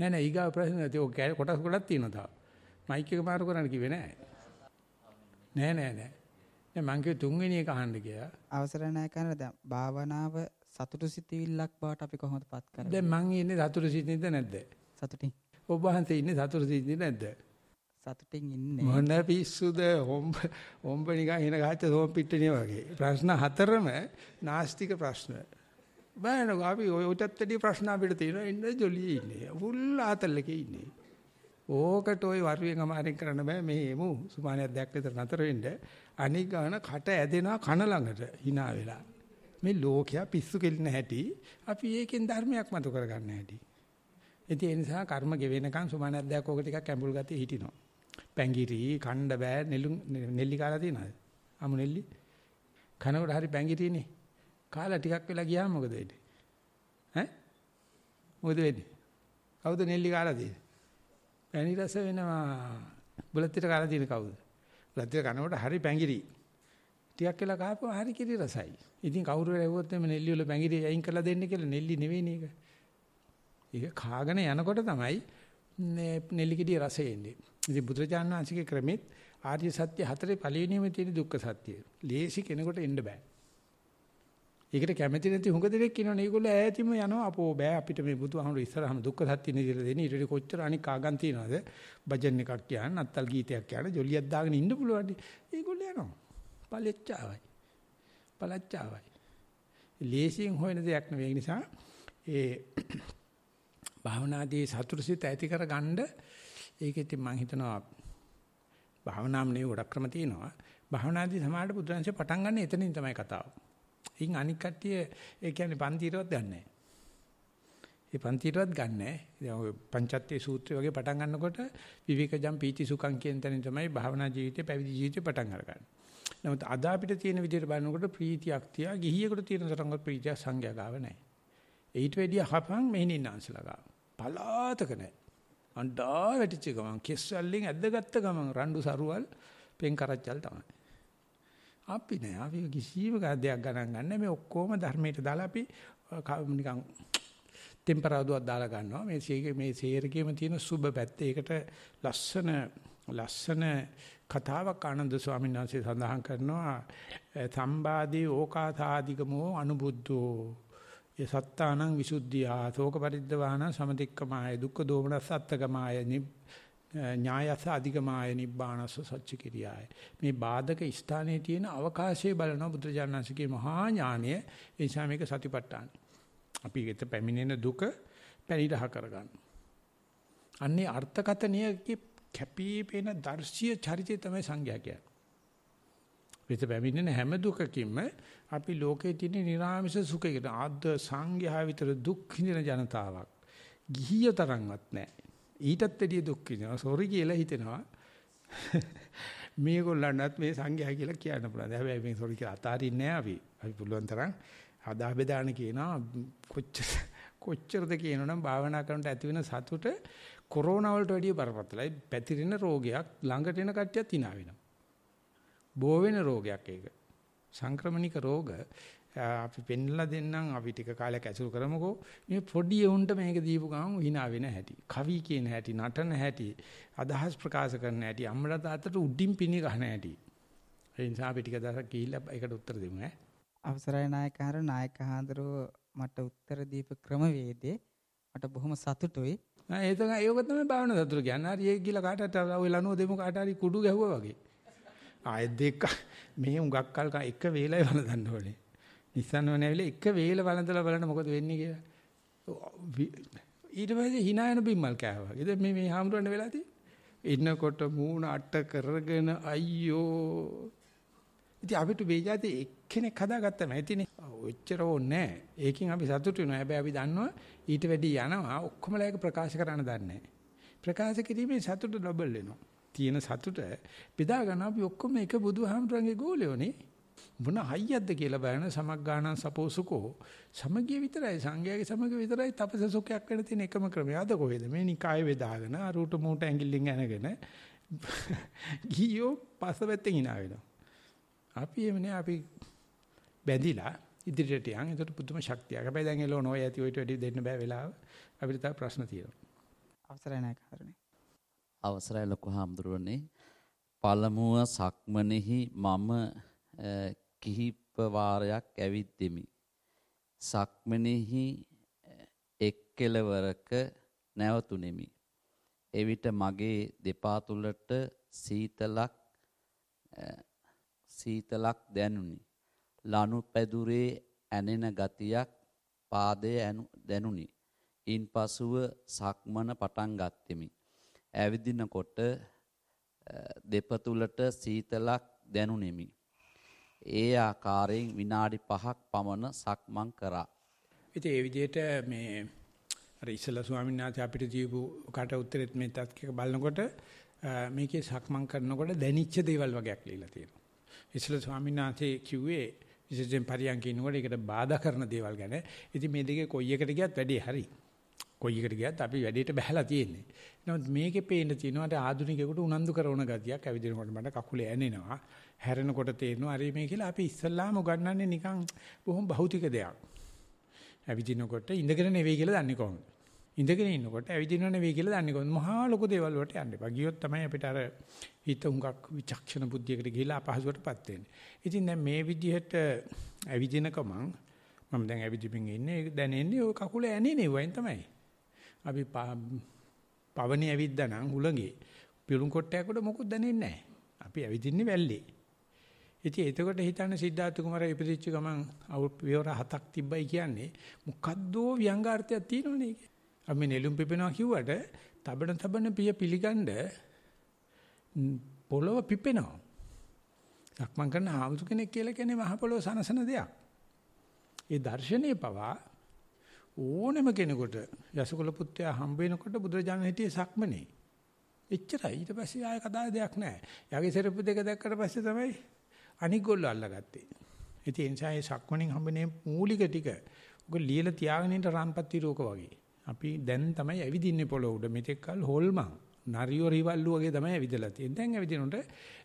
A: නෑ නෑ ඊගාව ප්‍රශ්න නැති ඔය කොටස් ගොඩක් තියෙනවා තාම. මයික් එක මාරු කරන්න කිව්වේ නෑ. නෑ නෑ නෑ. දැන් මං කිව්වේ තුන්වෙනි එක
C: අහන්න ගියා. අවසර නැහැ කරන දැන් භාවනාව සතුටු සිතිවිල්ලක් බවට අපි කොහොමදපත් කරන්නේ? දැන්
A: මං ඉන්නේ සතුටු සිතින්ද නැද්ද? සතුටින්. ඔබ වහන්සේ ඉන්නේ සතුටු සිතින්ද නැද්ද? සතුටින් ඉන්නේ. මොන පිස්සුද හොම්බ හොම්බ නිකන් එන ගහච්ච සෝම් පිට්ටනිය වගේ. ප්‍රශ්න හතරම නාස්තික ප්‍රශ්න. බෑනක අපි ඔයටත් වැඩි ප්‍රශ්න අපිට තියෙනවා එන්න ජොලියේ ඉන්නේ. ෆුල් ආතල් එකේ ඉන්නේ. ඕකට ওই වරුවෙන් අමාරෙන් කරන්න බෑ මේ එමු සුමානියක් දෙයක් විතර නතර වෙන්න. අනික් ගාන කට ඇදෙනවා කන ළඟට hina වෙලා. මේ ලෝකයා පිස්සු කෙලින හැටි අපි ඒකෙන් ධර්මයක් මතු කරගන්න හැටි. ඉතින් ඒ නිසා කර්ම ගෙවෙනකන් සුමානියක් දෙයක් ඕක ටිකක් ඇඹුල් ගතිය හිටිනවා. පැංගිරි කණ්ඩ බෑ නෙළුම් නෙල්ලි කාලා තියනවාද? අමු නෙල්ලි. කනකොට හරි පැංගිරිනේ. කාලා ටිකක් වෙලා ගියාම මොකද වෙන්නේ? ඈ? මොකද වෙන්නේ? කවුද නෙල්ලි කාලා තියෙන්නේ? පැණි රස වෙනවා. බුලත්තිට කාලා තියෙන කවුද? බුලත්තිට කනකොට හරි පැංගිරි. ටිකක් වෙලා කාපුවා හරි කිරි රසයි. ඉතින් කවුරු හරි ඇහුවොත් එමෙ නෙල්ලි වල පැංගිරි අයින් කරලා දෙන්න කියලා නෙල්ලි නෙවෙයිනේ ඒක. ඒක කාගෙන යනකොට තමයි නෙල්ලි කිඩිය රසය එන්නේ. ඉතින් බුදුරජාණන් වහන්සේගේ ක්‍රමෙත් ආර්ය සත්‍ය හතරේ පළවෙනිම තියෙන දුක්ඛ සත්‍යය. ලේසි කෙනෙකුට එන්න බෑ. ඒකට කැමැති නැති හුඟ දෙනෙක් කියනවා මේගොල්ලෝ ඈතින්ම යනවා අපෝ බෑ අපිට මේ බුදුහාමුදුර ඉස්සරහම දුක්ඛ සත්‍ය නිදිලා දෙන්නේ ඊට කොච්චර අනික් ආගම් තියනවද භජන් එකක් කියන්න අත්තල් ගීතයක් කියන්න ජොලියක් දාගෙන ඉන්න පුළුවන් ඒගොල්ලෝ යනවා පළච්චාවයි පළච්චාවයි ලේසියෙන් හොයන දෙයක් නෙවෙයි නිසා ඒ භාවනාදී සතුටුසිත ඇති කරගන්න ඒක ඉතින් මම හිතනවා භාවනාම් නේ ගොඩක් ක්‍රම තියෙනවා භාවනාදී සමාඩ බුදුරන්සේ පටන් ගන්න එතනින් තමයි කතාව ඉන් අනික් කට්ටිය ඒ කියන්නේ පන්තිරවත් ගන්නෑ. ඒ පන්තිරවත් ගන්නෑ. දැන් ඔය පංචත්තේ සූත්‍රය වගේ පටන් ගන්නකොට විවිකජම් පීති සුඛං කියන තැනින් තමයි භාවනා ජීවිතේ පැවිදි ජීවිතේ පටන් අරගන්නේ. නමුත් අද අපිට තියෙන විදිහට බලනකොට ප්‍රීතියක් තියා ගිහියෙකුට තියෙන තරම්වත් ප්‍රීතියක් සංඝයා ගාව නැහැ. ඊට වැඩිය හපන් මෙහෙණින් ආන්සලා ගාව. පලාතක නැහැ. අඬා වැටිච්ච ගමන් කෙස්සල්ලෙන් ඇද්දගත්ත ගමන් රණ්ඩු සරුවල් පෙන් කරච්චල් තමයි. අපි නෑ අපි කිසිම දෙයක් ගණන් ගන්න මේ ඔක්කොම ධර්මයට දාලා අපි නිකන් ටෙම්පරාදුවක් දාලා ගන්නවා මේ සීගේ මේ සේරගේම තියෙන සුබ පැත්ත ඒකට ලස්සන ලස්සන කතාවක් ආනන්ද ස්වාමීන් වහන්සේ සඳහන් කරනවා සම්බාදී ඕකාසාදිගමෝ අනුබුද්ධෝ ඒ සත්තානං විසුද්ධියා ශෝක පරිද්දවාන සමතික්කමාය දුක්ඛ දෝමනස් අත්තකමාය ඥායස අධිගමාය නිබ්බානස්ස සච්ච කිරියාය. මේ බාධක ස්ථානයේ තියෙන අවකාශය බලන බුදුජානනාංශගේ මහා ඥානය ඒ නිසා මේක සතිපට්ඨාන. අපි ඒකත් පැමිණෙන දුක පරිරහ කරගන්න. අන්නේ අර්ථකතනියගේ කැපිපෙන දර්ශීය චරිතය තමයි සංඥා කියන්නේ. විත පැමිණෙන හැම දුකකින්ම අපි ලෝකයේ තියෙන නිර්ආමිෂ සුඛයකට ආද්ද සංඝයා විතර දුක් විඳින ජනතාවක් ගිහිය තරම්වත් නැහැ. ඊටත් එදී දුක් විඳිනවා. සෝරි කියලා හිතෙනවා. මේගොල්ලන්වත් මේ සංඝයා කියලා කියන්න පුළුවන්. හැබැයි මේ සෝරි කියලා අතාරින්නේ නැහැ අපි. අපි පුළුවන් තරම් හදා බෙදාන කියනවා කොච්චර කොච්චරද කියනවනම් භාවනා කරනට ඇති වෙන සතුට කොරෝනා වලට වැඩිය බරපතලයි. පැතිරෙන රෝගයක් ළඟට එන කට්ටියත් hina වෙනවා. බෝ වෙන රෝගයක් ඒක. සංක්‍රමණික රෝග අපි පෙන්ලා දෙන්නම් අපි ටික කාලයක් ඇසුරු කරමුකෝ මේ පොඩි උන්ට මේක දීපු ගමන් hina වෙන හැටි කවි කියන හැටි නටන හැටි අදහස් ප්‍රකාශ කරන හැටි අම්මලා තාත්තට උඩින් පිණි ගන්න හැටි ඒ නිසා අපි ටික දවසක් ගිහිල්ලා ඒකට උත්තර දෙමු ඈ
C: අවසරයි නායකහරු නායකහඳුරෝ මට උත්තර දීප ක්‍රමවේදේ
A: මට බොහොම සතුටුයි ඒක ඒක තමයි භාවනා සතුට කියන්නේ හරි ඒක ගිහලා කාටට ඔය ලනුව දෙමු කාට හරි කුඩු ගැහුවා වගේ ආයෙත් දෙක මේ උඟක්කල් එක වේලයි වලදන්න ඕනේ නිසන්වන ඇවිල්ලා එක වේල වළඳලා බලන්න මොකද වෙන්නේ කියලා. ඊට පස්සේ hina යන බිම්මල් කෑවා වගේ. දැන් මේ මේ හාමුදුරනේ වෙලා තියෙන්නේ. එනකොට මූණ අට කරගෙන අයියෝ. ඉතින් අපිට මේ જાති එක්කෙනෙක් හදාගත්තම ඇතිනේ. ඔච්චර ඕනේ නැහැ. ඒකෙන් අපි සතුටු වෙනවා. හැබැයි අපි දන්නවා ඊට වැඩි යනවා ඔක්කොමලා ඒක ප්‍රකාශ කරන්න දන්නේ ප්‍රකාශ කිරීමේ සතුට ඩබල් වෙනවා. තියෙන සතුට බෙදා ගන්න අපි ඔක්කොම එක බුදුහාමුදුරන්ගේ ගෝලයෝනේ. මොන හයියක්ද කියලා බලන සමග්ගාණන් සපෝසුකෝ සමගිය විතරයි සංඝයාගේ සමග විතරයි තපස සුඛයක් වෙන තියෙන එකම ක්‍රමය. අද කොහෙද මේ නිකාය වේදාගෙන අරූට මූට ඇඟිල්ලෙන් අනගෙන ගියෝ පසවැත්තෙන් hina වෙනවා. අපි එමනේ අපි බැඳිලා ඉදිරියට යන්. ඒකට පුදුම ශක්තියක්. හැබැයි දැන් එළෝ නොය ඇති ඔයිට වැඩි දෙන්න බෑ වෙලාව. අපිට තව ප්‍රශ්න තියෙනවා. අවසරයි නැහැ කාරණේ.
B: අවසරයි ලොකු හාමුදුරනේ. පළමුව සක්මනේහි මම කිහිප වාරයක් ඇවිද්දෙමි. සක්මනේහි එක් කෙලවරක නැවතුණෙමි. එවිට මගේ දෙපා තුලට සීතලක් සීතලක් දැනුනි. ලනු පැදුරේ ඇනෙන ගතියක් පාදයේ දැනුනි. ඉන්පසුව සක්මන පටන් ගත්ෙමි. ඇවිදිනකොට දෙපතුලට සීතලක් දැනුනෙමි. ඒ ආකාරයෙන් විනාඩි 5ක් පමණ සක්මන් කරා.
A: ඉතින් ඒ විදිහට මේ අර ඉස්සලා ස්වාමීන් වහන්සේ අපිට දීපු කට උත්තරෙත් මේ තත්කක බලනකොට මේකේ සක්මන් කරනකොට දැනිච්ච දේවල් වගේක් ලියලා තියෙනවා. ඉස්සලා ස්වාමීන් වහන්සේ කිව්වේ විශේෂයෙන් පරියන්කිනකොට ඒකට බාධා කරන දේවල් ගැන. ඉතින් මේ දෙකේ කොයි එකට ගියත් වැඩේ හරියි. කොයි එකට ගියත් අපි වැඩේට බහැලා තියෙන්නේ. නමුත් මේකේ පේන්න තියෙනවාට ආධුනිකයෙකුට උනන්දු කරන ගතියක් ඇවිදිනකොට මට කකුලේ ඇනෙනවා. හැරෙනකොට තේරෙනවා අර මේ කියලා අපි ඉස්සල්ලාම උගන්වන්නේ නිකන් බොහොම භෞතික දෙයක්. ඇවිදිනකොට ඉඳගෙන නෙවෙයි කියලා දන්නේ කොහොමද? ඉඳගෙන ඉන්නකොට ඇවිදිනව නෙවෙයි කියලා දන්නේ කොහොමද? මහා ලොකු දේවල් වලට යන්න එපා. ගියොත් තමයි අපිට අර හිත හුඟක් විචක්ෂණ බුද්ධියකට ගිහිලා අපහසුවටපත් වෙන්නේ. ඉතින් දැන් මේ විදිහට ඇවිදිනකම මම දැන් ඇවිදින්මින් ඉන්නේ දැනෙන්නේ ওই කකුල ඇනේ නේ වයින් තමයි. අපි පවනේ ඇවිද්දා නම් හුළඟේ පිළුම් කොට්ටයකට මොකුත් දැනෙන්නේ නැහැ. අපි ඇවිදින්නේ වැල්ලේ. ඉතින් එතකොට හිතන්නේ සිද්ධාර්ථ කුමාරයා ඉපදිච්ච ගමන් විවර හතක් තිබ්බයි කියන්නේ මොකද්ද ව්‍යංගාර්ථයක් තියෙනවනේ ඒකේ. අපි නෙළුම් පිපෙනවා කිව්වට තබන තබන පිය පිළිගන්න පොළොව පිපෙනවා. සක්මන් කරන ආමතු කෙනෙක් කියලා කියන්නේ මහ පොළොව සනසන දෙයක්. ඒ දර්ශනීය පවා ඕනෙම කෙනෙකුට යසකුල පුත්‍රයා හම්බ වෙනකොට බුදුරජාණන් හිටියේ සක්මනේ. එච්චරයි. ඊට පස්සේ ආය කතාවේ දෙයක් නැහැ. යාගේ සරප්පු දෙක දැක්කට පස්සේ තමයි අනික් ගොල්ලෝ අල්ලගත්තේ. ඉතින් ඒ නිසා මේ සක්මණෙන් හම්බෙනේ මූලික ටික ඔක ලියලා තියාගෙන ඉන්න රාම්පත්ති රෝක වගේ. අපි දැන් තමයි ඇවිදින්නේ පොළොව උඩ මෙතෙක් කල හොල්මන් නරියෝ රිවල්ලු වගේ තමයි ඇවිදලා තියෙන්නේ. දැන් ඇවිදිනුට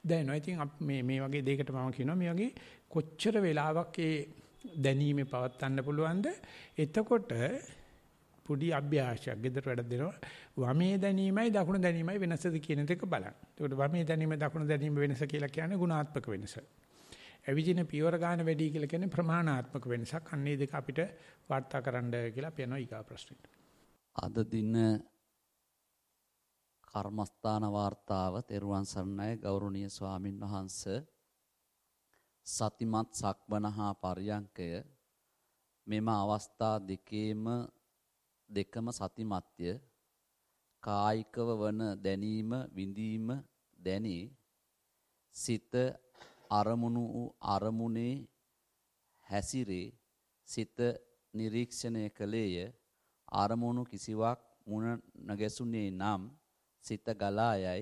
A: දැනෙනවා. ඉතින් මේ මේ වගේ දෙයකට මම කියනවා මේ වගේ කොච්චර වෙලාවක් ඒ දැනීමේ පවත්වන්න පුළුවන්ද? එතකොට පොඩි අභ්‍යාසයක් gedara වැඩ දෙනවා වමේ දැනීමයි දකුණු දැනීමයි වෙනසද කියන එක බලන්න. එතකොට වමේ දැනීම දකුණු දැනීම වෙනස කියලා කියන්නේ ගුණාත්මක වෙනස. ඇවිදින පියවර ගන්න වැඩි කියලා කියන්නේ ප්‍රමාණාත්මක වෙනසක්. අන්නේ දෙක අපිට වාර්තා කරන්න කියලා අපි යනවා ඊගා ප්‍රශ්නෙට.
B: අද දින කර්මස්ථාන වාර්තාව තෙරුවන් සරණයි ගෞරවනීය ස්වාමින් වහන්සේ සතිමත් සක්මන හා පරියංකය මෙම අවස්ථා දෙකේම දෙකම සතිමත්ය කායිකව වන දැනීම විඳීම දැනේ සිත අරමුණු වූ අරමුණේ හැසිරේ සිත නිරීක්ෂණය කළේය අරමුණු කිසිවක් මුණ නැගසුනේ නම් සිත ගලා යයි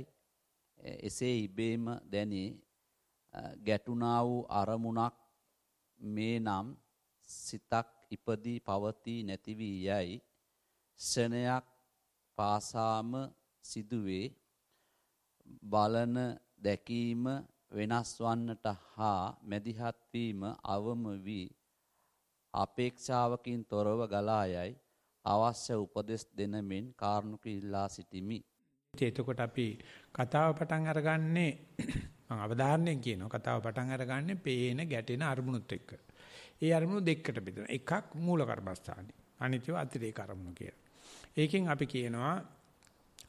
B: එසේ ඉබේම දැනේ ගැටුණා වූ අරමුණක් මේ නම් සිතක් ඉපදී පවතී නැති වී යයි ෂණයක් පාසාම සිදුවේ බලන දැකීම වෙනස් වන්නට හා මැදිහත් වීම අවම වී අපේක්ෂාවකින් තොරව ගලා යයි අවශ්‍ය
A: උපදෙස් දෙනමින් කාරුණික ඉල්ලා සිටිමි. එතකොට අපි කතාව පටන් අරගන්නේ මම අවධාර්ණයෙන් කියනවා කතාව පටන් අරගන්නේ පේන ගැටෙන අරමුණුත් එක්ක. ඒ අරමුණු දෙකකට බෙදෙනවා. එකක් මූල කර්මස්ථානේ. අනිත්‍යව අතිරේක අරමුණු කියලා. ඒකෙන් අපි කියනවා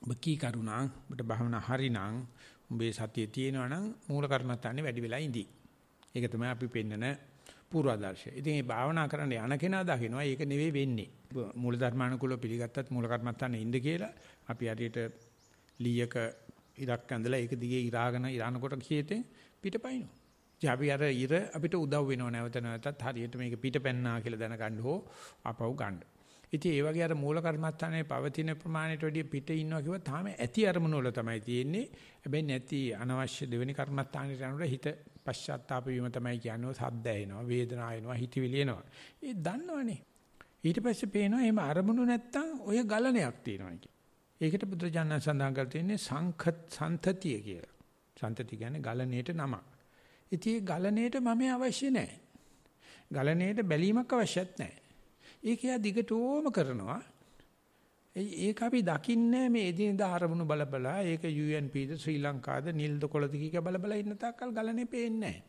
A: ඔබ කී කරුණා ඔබට භවනා හරිනම් උඹේ සතිය තියෙනවා නම් මූල කර්මස්ථානේ වැඩි වෙලා ඉඳී. ඒක තමයි අපි පෙන්නන පූර්වාදර්ශය. ඉතින් මේ භාවනා කරන්න යන කෙනා දකිනවා ඒක නෙවෙයි වෙන්නේ. මූල ධර්මානුකූලව පිළිගත්තත් මූල කර්මස්ථානේ ඉඳ කියලා අපි හරියට ලීයක ඉරක් ඇඳලා ඒක දිගේ ඉරාගෙන ඉරානකොට කීයටේ පිටපයින්නවා. ඉතින් අපි අර ඉර අපිට උදව් වෙනව නැවත නැවතත් හරියට මේක පිටපැන්නා කියලා දැනගන්න හෝ අපව ගන්න. ඉතින් ඒ වගේ අර මූල කර්මස්ථානයේ පවතින ප්‍රමාණයට වැඩිය පිට ඉන්නවා කිව්ව තාම ඇති අරමුණු වල තමයි තියෙන්නේ. හැබැයි නැති අනවශ්‍ය දෙවෙනි කර්මස්ථානයට යනකොට හිත පශ්චාත්තාප වීම තමයි කියන්නේ සද්ද ඇහෙනවා, වේදනාව එනවා, හිතවිලි එනවා. ඒ දන්නවනේ. ඊට පස්සේ පේනවා එහෙම අරමුණු නැත්තම් ඔය ගලණයක් තියෙනවා කියන්නේ. ඒකට බුදුරජාණන් සඳහන් කර තියෙන්නේ සංඛත් සම්තතිය කියලා. සම්තති කියන්නේ ගලණයට නම. ඉතින් ගලණයට මම අවශ්‍ය නැහැ. ගලණයට බැලීමක් අවශ්‍යත් නැහැ. ඒක යා දිගටම කරනවා. ඒක අපි දකින්නේ මේ එදිනදා ආරමුණු බලබලා ඒක UNP ද ශ්‍රී ලංකාද නිල්ද කොළද කීක බලබලා ඉන්න තාක්කල් ගලණේ පේන්නේ නැහැ.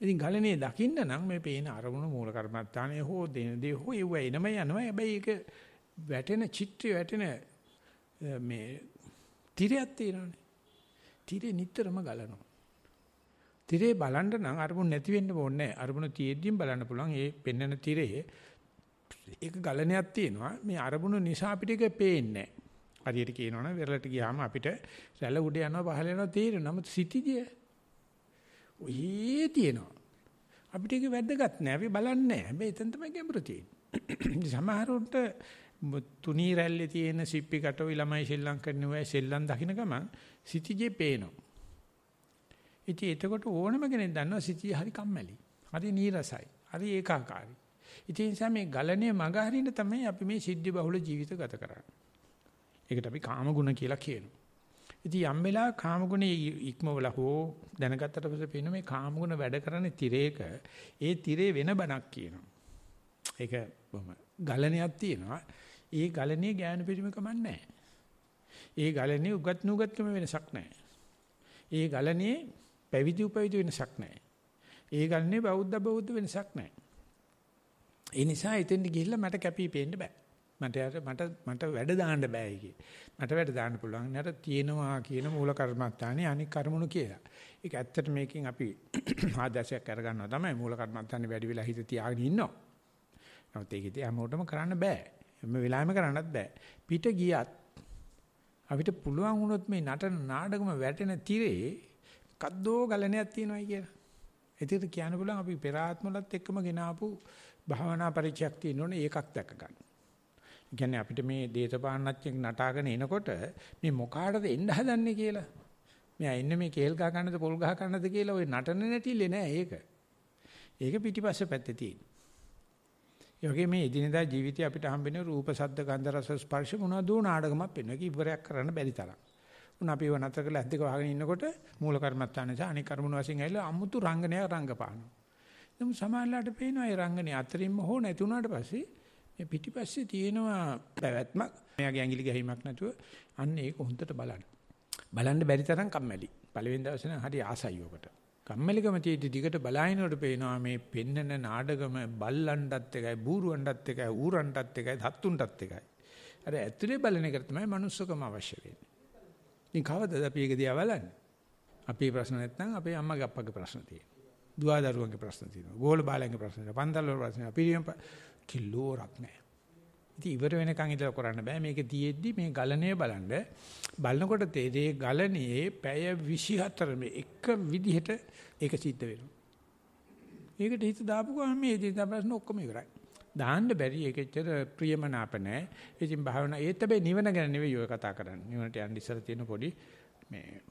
A: ඉතින් ගලනේ දකින්න නම් මේ පේන අරමුණු මූල කර්මත්තානේ හෝ දෙන දේ හෝ ඒව එනම යනවා. හැබැයි ඒක වැටෙන චිත්‍රය වැටෙන මේ තිරයක් තියෙනවානේ. තිරේ නිතරම ගලනවා. තිරේ බලන්න නම් අරමුණ නැති වෙන්න ඕනේ නැහැ. අරමුණ තියෙද්දිම බලන්න පුළුවන්. ඒ පෙන්නන තිරේ ඒක ගලණයක් තියෙනවා. මේ අරමුණ නිසා අපිට ඒක පේන්නේ නැහැ. හරියට කියනවනම් වෙරළට ගියාම අපිට රැළ උඩ යනවා පහළ යනවා තේරෙනවා. නමුත් සිටිජය ඔයie තියෙනවා. අපිට ඒක වැදගත් නෑ. අපි බලන්නේ නැහැ. හැබැයි එතන තමයි ගැඹුර තියෙන්නේ. සමහරවිට තුනී රැල්ලේ තියෙන සිප්පි කටවි ළමයි ශ්‍රී ලංකන්නේ සෙල්ලම් දකින්න ගමන් සිටිජේ පේනවා. ඉතින් එතකොට ඕනම කෙනෙක් දන්නවා සිටිජේ හරි කම්මැලි. හරි නීරසයි. හරි ඒකාකාරයි. ඉතින් නිසා මේ ගලණය මඟ හරින්න තමයි අපි මේ සිද්ධි බහුල ජීවිත ගත කරන්නේ. ඒකට අපි කාමගුණ කියලා කියනවා. ඉතින් යම් වෙලාවක කාමගුණේ ඉක්මවල හෝ දැනගත්තට පස්සේ පේන මේ කාමගුණ වැඩ කරන තිරේක ඒ තිරේ වෙන බණක් කියනවා. ඒක බොහොම ගලණයක් තියෙනවා. ඒ ගලණේ ගෑනු පිරිමකම නැහැ. ඒ ගලණේ උගත් නුගත්කම වෙනසක් නැහැ. ඒ ගලණේ පැවිදි උපවිදි වෙනසක් නැහැ. ඒ ගලණේ බෞද්ධ බෞද්ධ වෙනසක් නැහැ. ඒ නිසා එතෙන්ට ගිහිල්ලා මට කැපී පේන්න බෑ. මට මට මට වැඩ දාන්න බෑ ඒකේ. මට වැඩ දාන්න පුළුවන් නේද? තියෙනවා කියන මූල කර්මත්තානේ අනික් කර්මණු කියලා. ඒක ඇත්තට මේකෙන් අපි ආදර්ශයක් අරගන්නවා තමයි මූල කර්මත්තානේ වැඩි වෙලා හිත තියාගෙන ඉන්නවා. නමුත් ඒක ඉතින් හැමෝටම කරන්න බෑ. හැම වෙලාවෙම කරන්නත් බෑ. පිට ගියත් අපිට පුළුවන් වුණොත් මේ නටන නාඩගම වැටෙන තිරේ කද්දෝ ගලණයක් තියෙනවායි කියලා. ඒකට කියන්න පුළුවන් අපි පෙර ආත්මවලත් එක්කම ගෙනාපු භාවනා පරිචයක් තියෙනෝනේ ඒකක් දැක ගන්න. කියන්නේ අපිට මේ දේශපාලනඥයෙක් නටාගෙන එනකොට මේ මොකාටද එන්න හදන්නේ කියලා. මෙයා එන්නේ මේ කේල් ගහ ගන්නද පොල් ගහ ගන්නද කියලා ওই නටන නැටිල්ලේ නෑ ඒක. ඒක පිටිපස්ස පැත්තේ තියෙන්නේ. වගේ මේ එදිනෙදා ජීවිතේ අපිට හම්බෙන රූප, ශබ්ද, ගන්ධ, රස, ස්පර්ශ මොනවද දුර නාඩගමක් පෙන්වන එක ඉවරයක් කරන්න බැරි තරම්. උන් අපි ඒව නතර කරලා අද්දක වහගෙන ඉන්නකොට මූල කර්මත්තාන නිසා අනික් කර්මන වශයෙන් ඇවිල්ලා අමුතු රංගනයක් රංගපානවා. නමුත් සමාජලාට පේනවා මේ රංගනේ අතරින්ම හෝ නැති වුණාට පස්සේ මේ පිටිපස්සේ තියෙනවා පැවැත්මක්. මෙයාගේ ඇඟිලි ගැහිමක් නැතුව අන්න ඒක හොඳට බලන්න. බලන්න බැරි තරම් කම්මැලි. පළවෙනි දවසේ නම් හරි ආසයි ඔකට. කම්මැලිකම තියෙද්දි දිගට බලාිනකොට පේනවා මේ පෙන්නන නාඩගම බල්ලන්ටත් එකයි බූරුවන්ටත් එකයි ඌරන්ටත් එකයි හත්තුන්ටත් එකයි. අර ඇතුලේ බලන එක තමයි manussකම අවශ්‍ය වෙන්නේ. ඉතින් කවදද අපි ඒක දිහා බලන්නේ? අපේ ප්‍රශ්න නැත්නම් අපේ අම්මගේ අප්පගේ ප්‍රශ්න තියෙනවා. දුව දරුවන්ගේ ප්‍රශ්න තියෙනවා. ගෝල බාලයන්ගේ ප්‍රශ්න තියෙනවා. පන්තල් වල ප්‍රශ්න. පිළිම කිලෝරක් නැහැ. ඉතින් ඉවර වෙනකන් ඉඳලා කරන්න බෑ. මේක තියෙද්දි මේ ගලණය බලන්න. බලනකොට තේරේ ගලණියේ පැය 24 මේ එක විදිහට ඒක සිද්ධ වෙනවා. ඒකට හිත දාපු ගමන් මේ දින ප්‍රශ්න ඔක්කොම ඉවරයි. දාන්න බැරි ඒක ඇත්තට ප්‍රියමනාප නැහැ. ඉතින් භාවනා ඒත් හැබැයි නිවන ගැන නෙවෙයි ඔය කතා කරන්නේ. නිවනට යන්න ඉස්සර තියෙන පොඩි මේ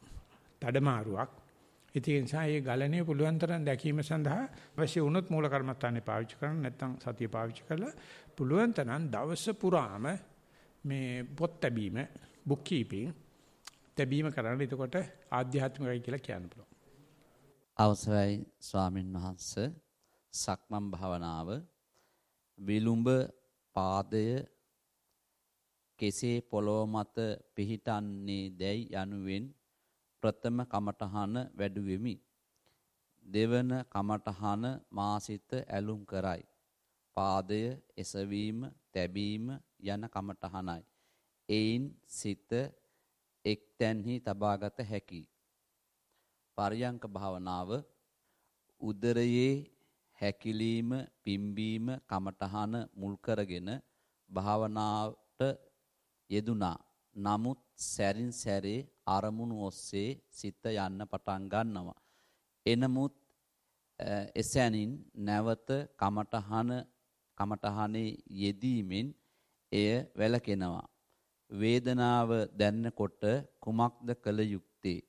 A: මාරුවක් ඉතින් ඒ නිසා මේ ගලණය පුළුවන් තරම් දැකීම සඳහා අවශ්‍ය වුණොත් මූල කර්මත්තානේ පාවිච්චි කරන්න නැත්නම් සතිය පාවිච්චි කරලා පුළුවන් තරම් දවස පුරාම මේ පොත් තැබීම බුක් කීපින් තැබීම කරන්න එතකොට ආධ්‍යාත්මිකයි කියලා කියන්න පුළුවන්.
B: අවසරයි ස්වාමින් වහන්සේ සක්මන් භාවනාව විලුඹ පාදය කෙසේ පොළොව මත පිහිටන්නේ දැයි යනුවෙන් ප්‍රථම කමඨහන වැඩුවෙමි. දෙවන කමඨහන මාසිත ඇලුම් කරයි. පාදය එසවීම, තැබීම යන කමඨහනයි. එයින් සිත එක්තැන්හි තබාගත හැකි. පරියංක භාවනාව උදරයේ හැකිලීම පිම්බීම කමඨහන මුල් කරගෙන භාවනාවට යෙදුනා. නමුත් සැරින් සැරේ අරමුණු ඔස්සේ සිත යන්න පටන් ගන්නවා. එනමුත් එසැනින් නැවත කමටහන කමටහනේ යෙදීමෙන් එය වැළකෙනවා. වේදනාව දැන්නකොට කුමක්ද කළ යුත්තේ?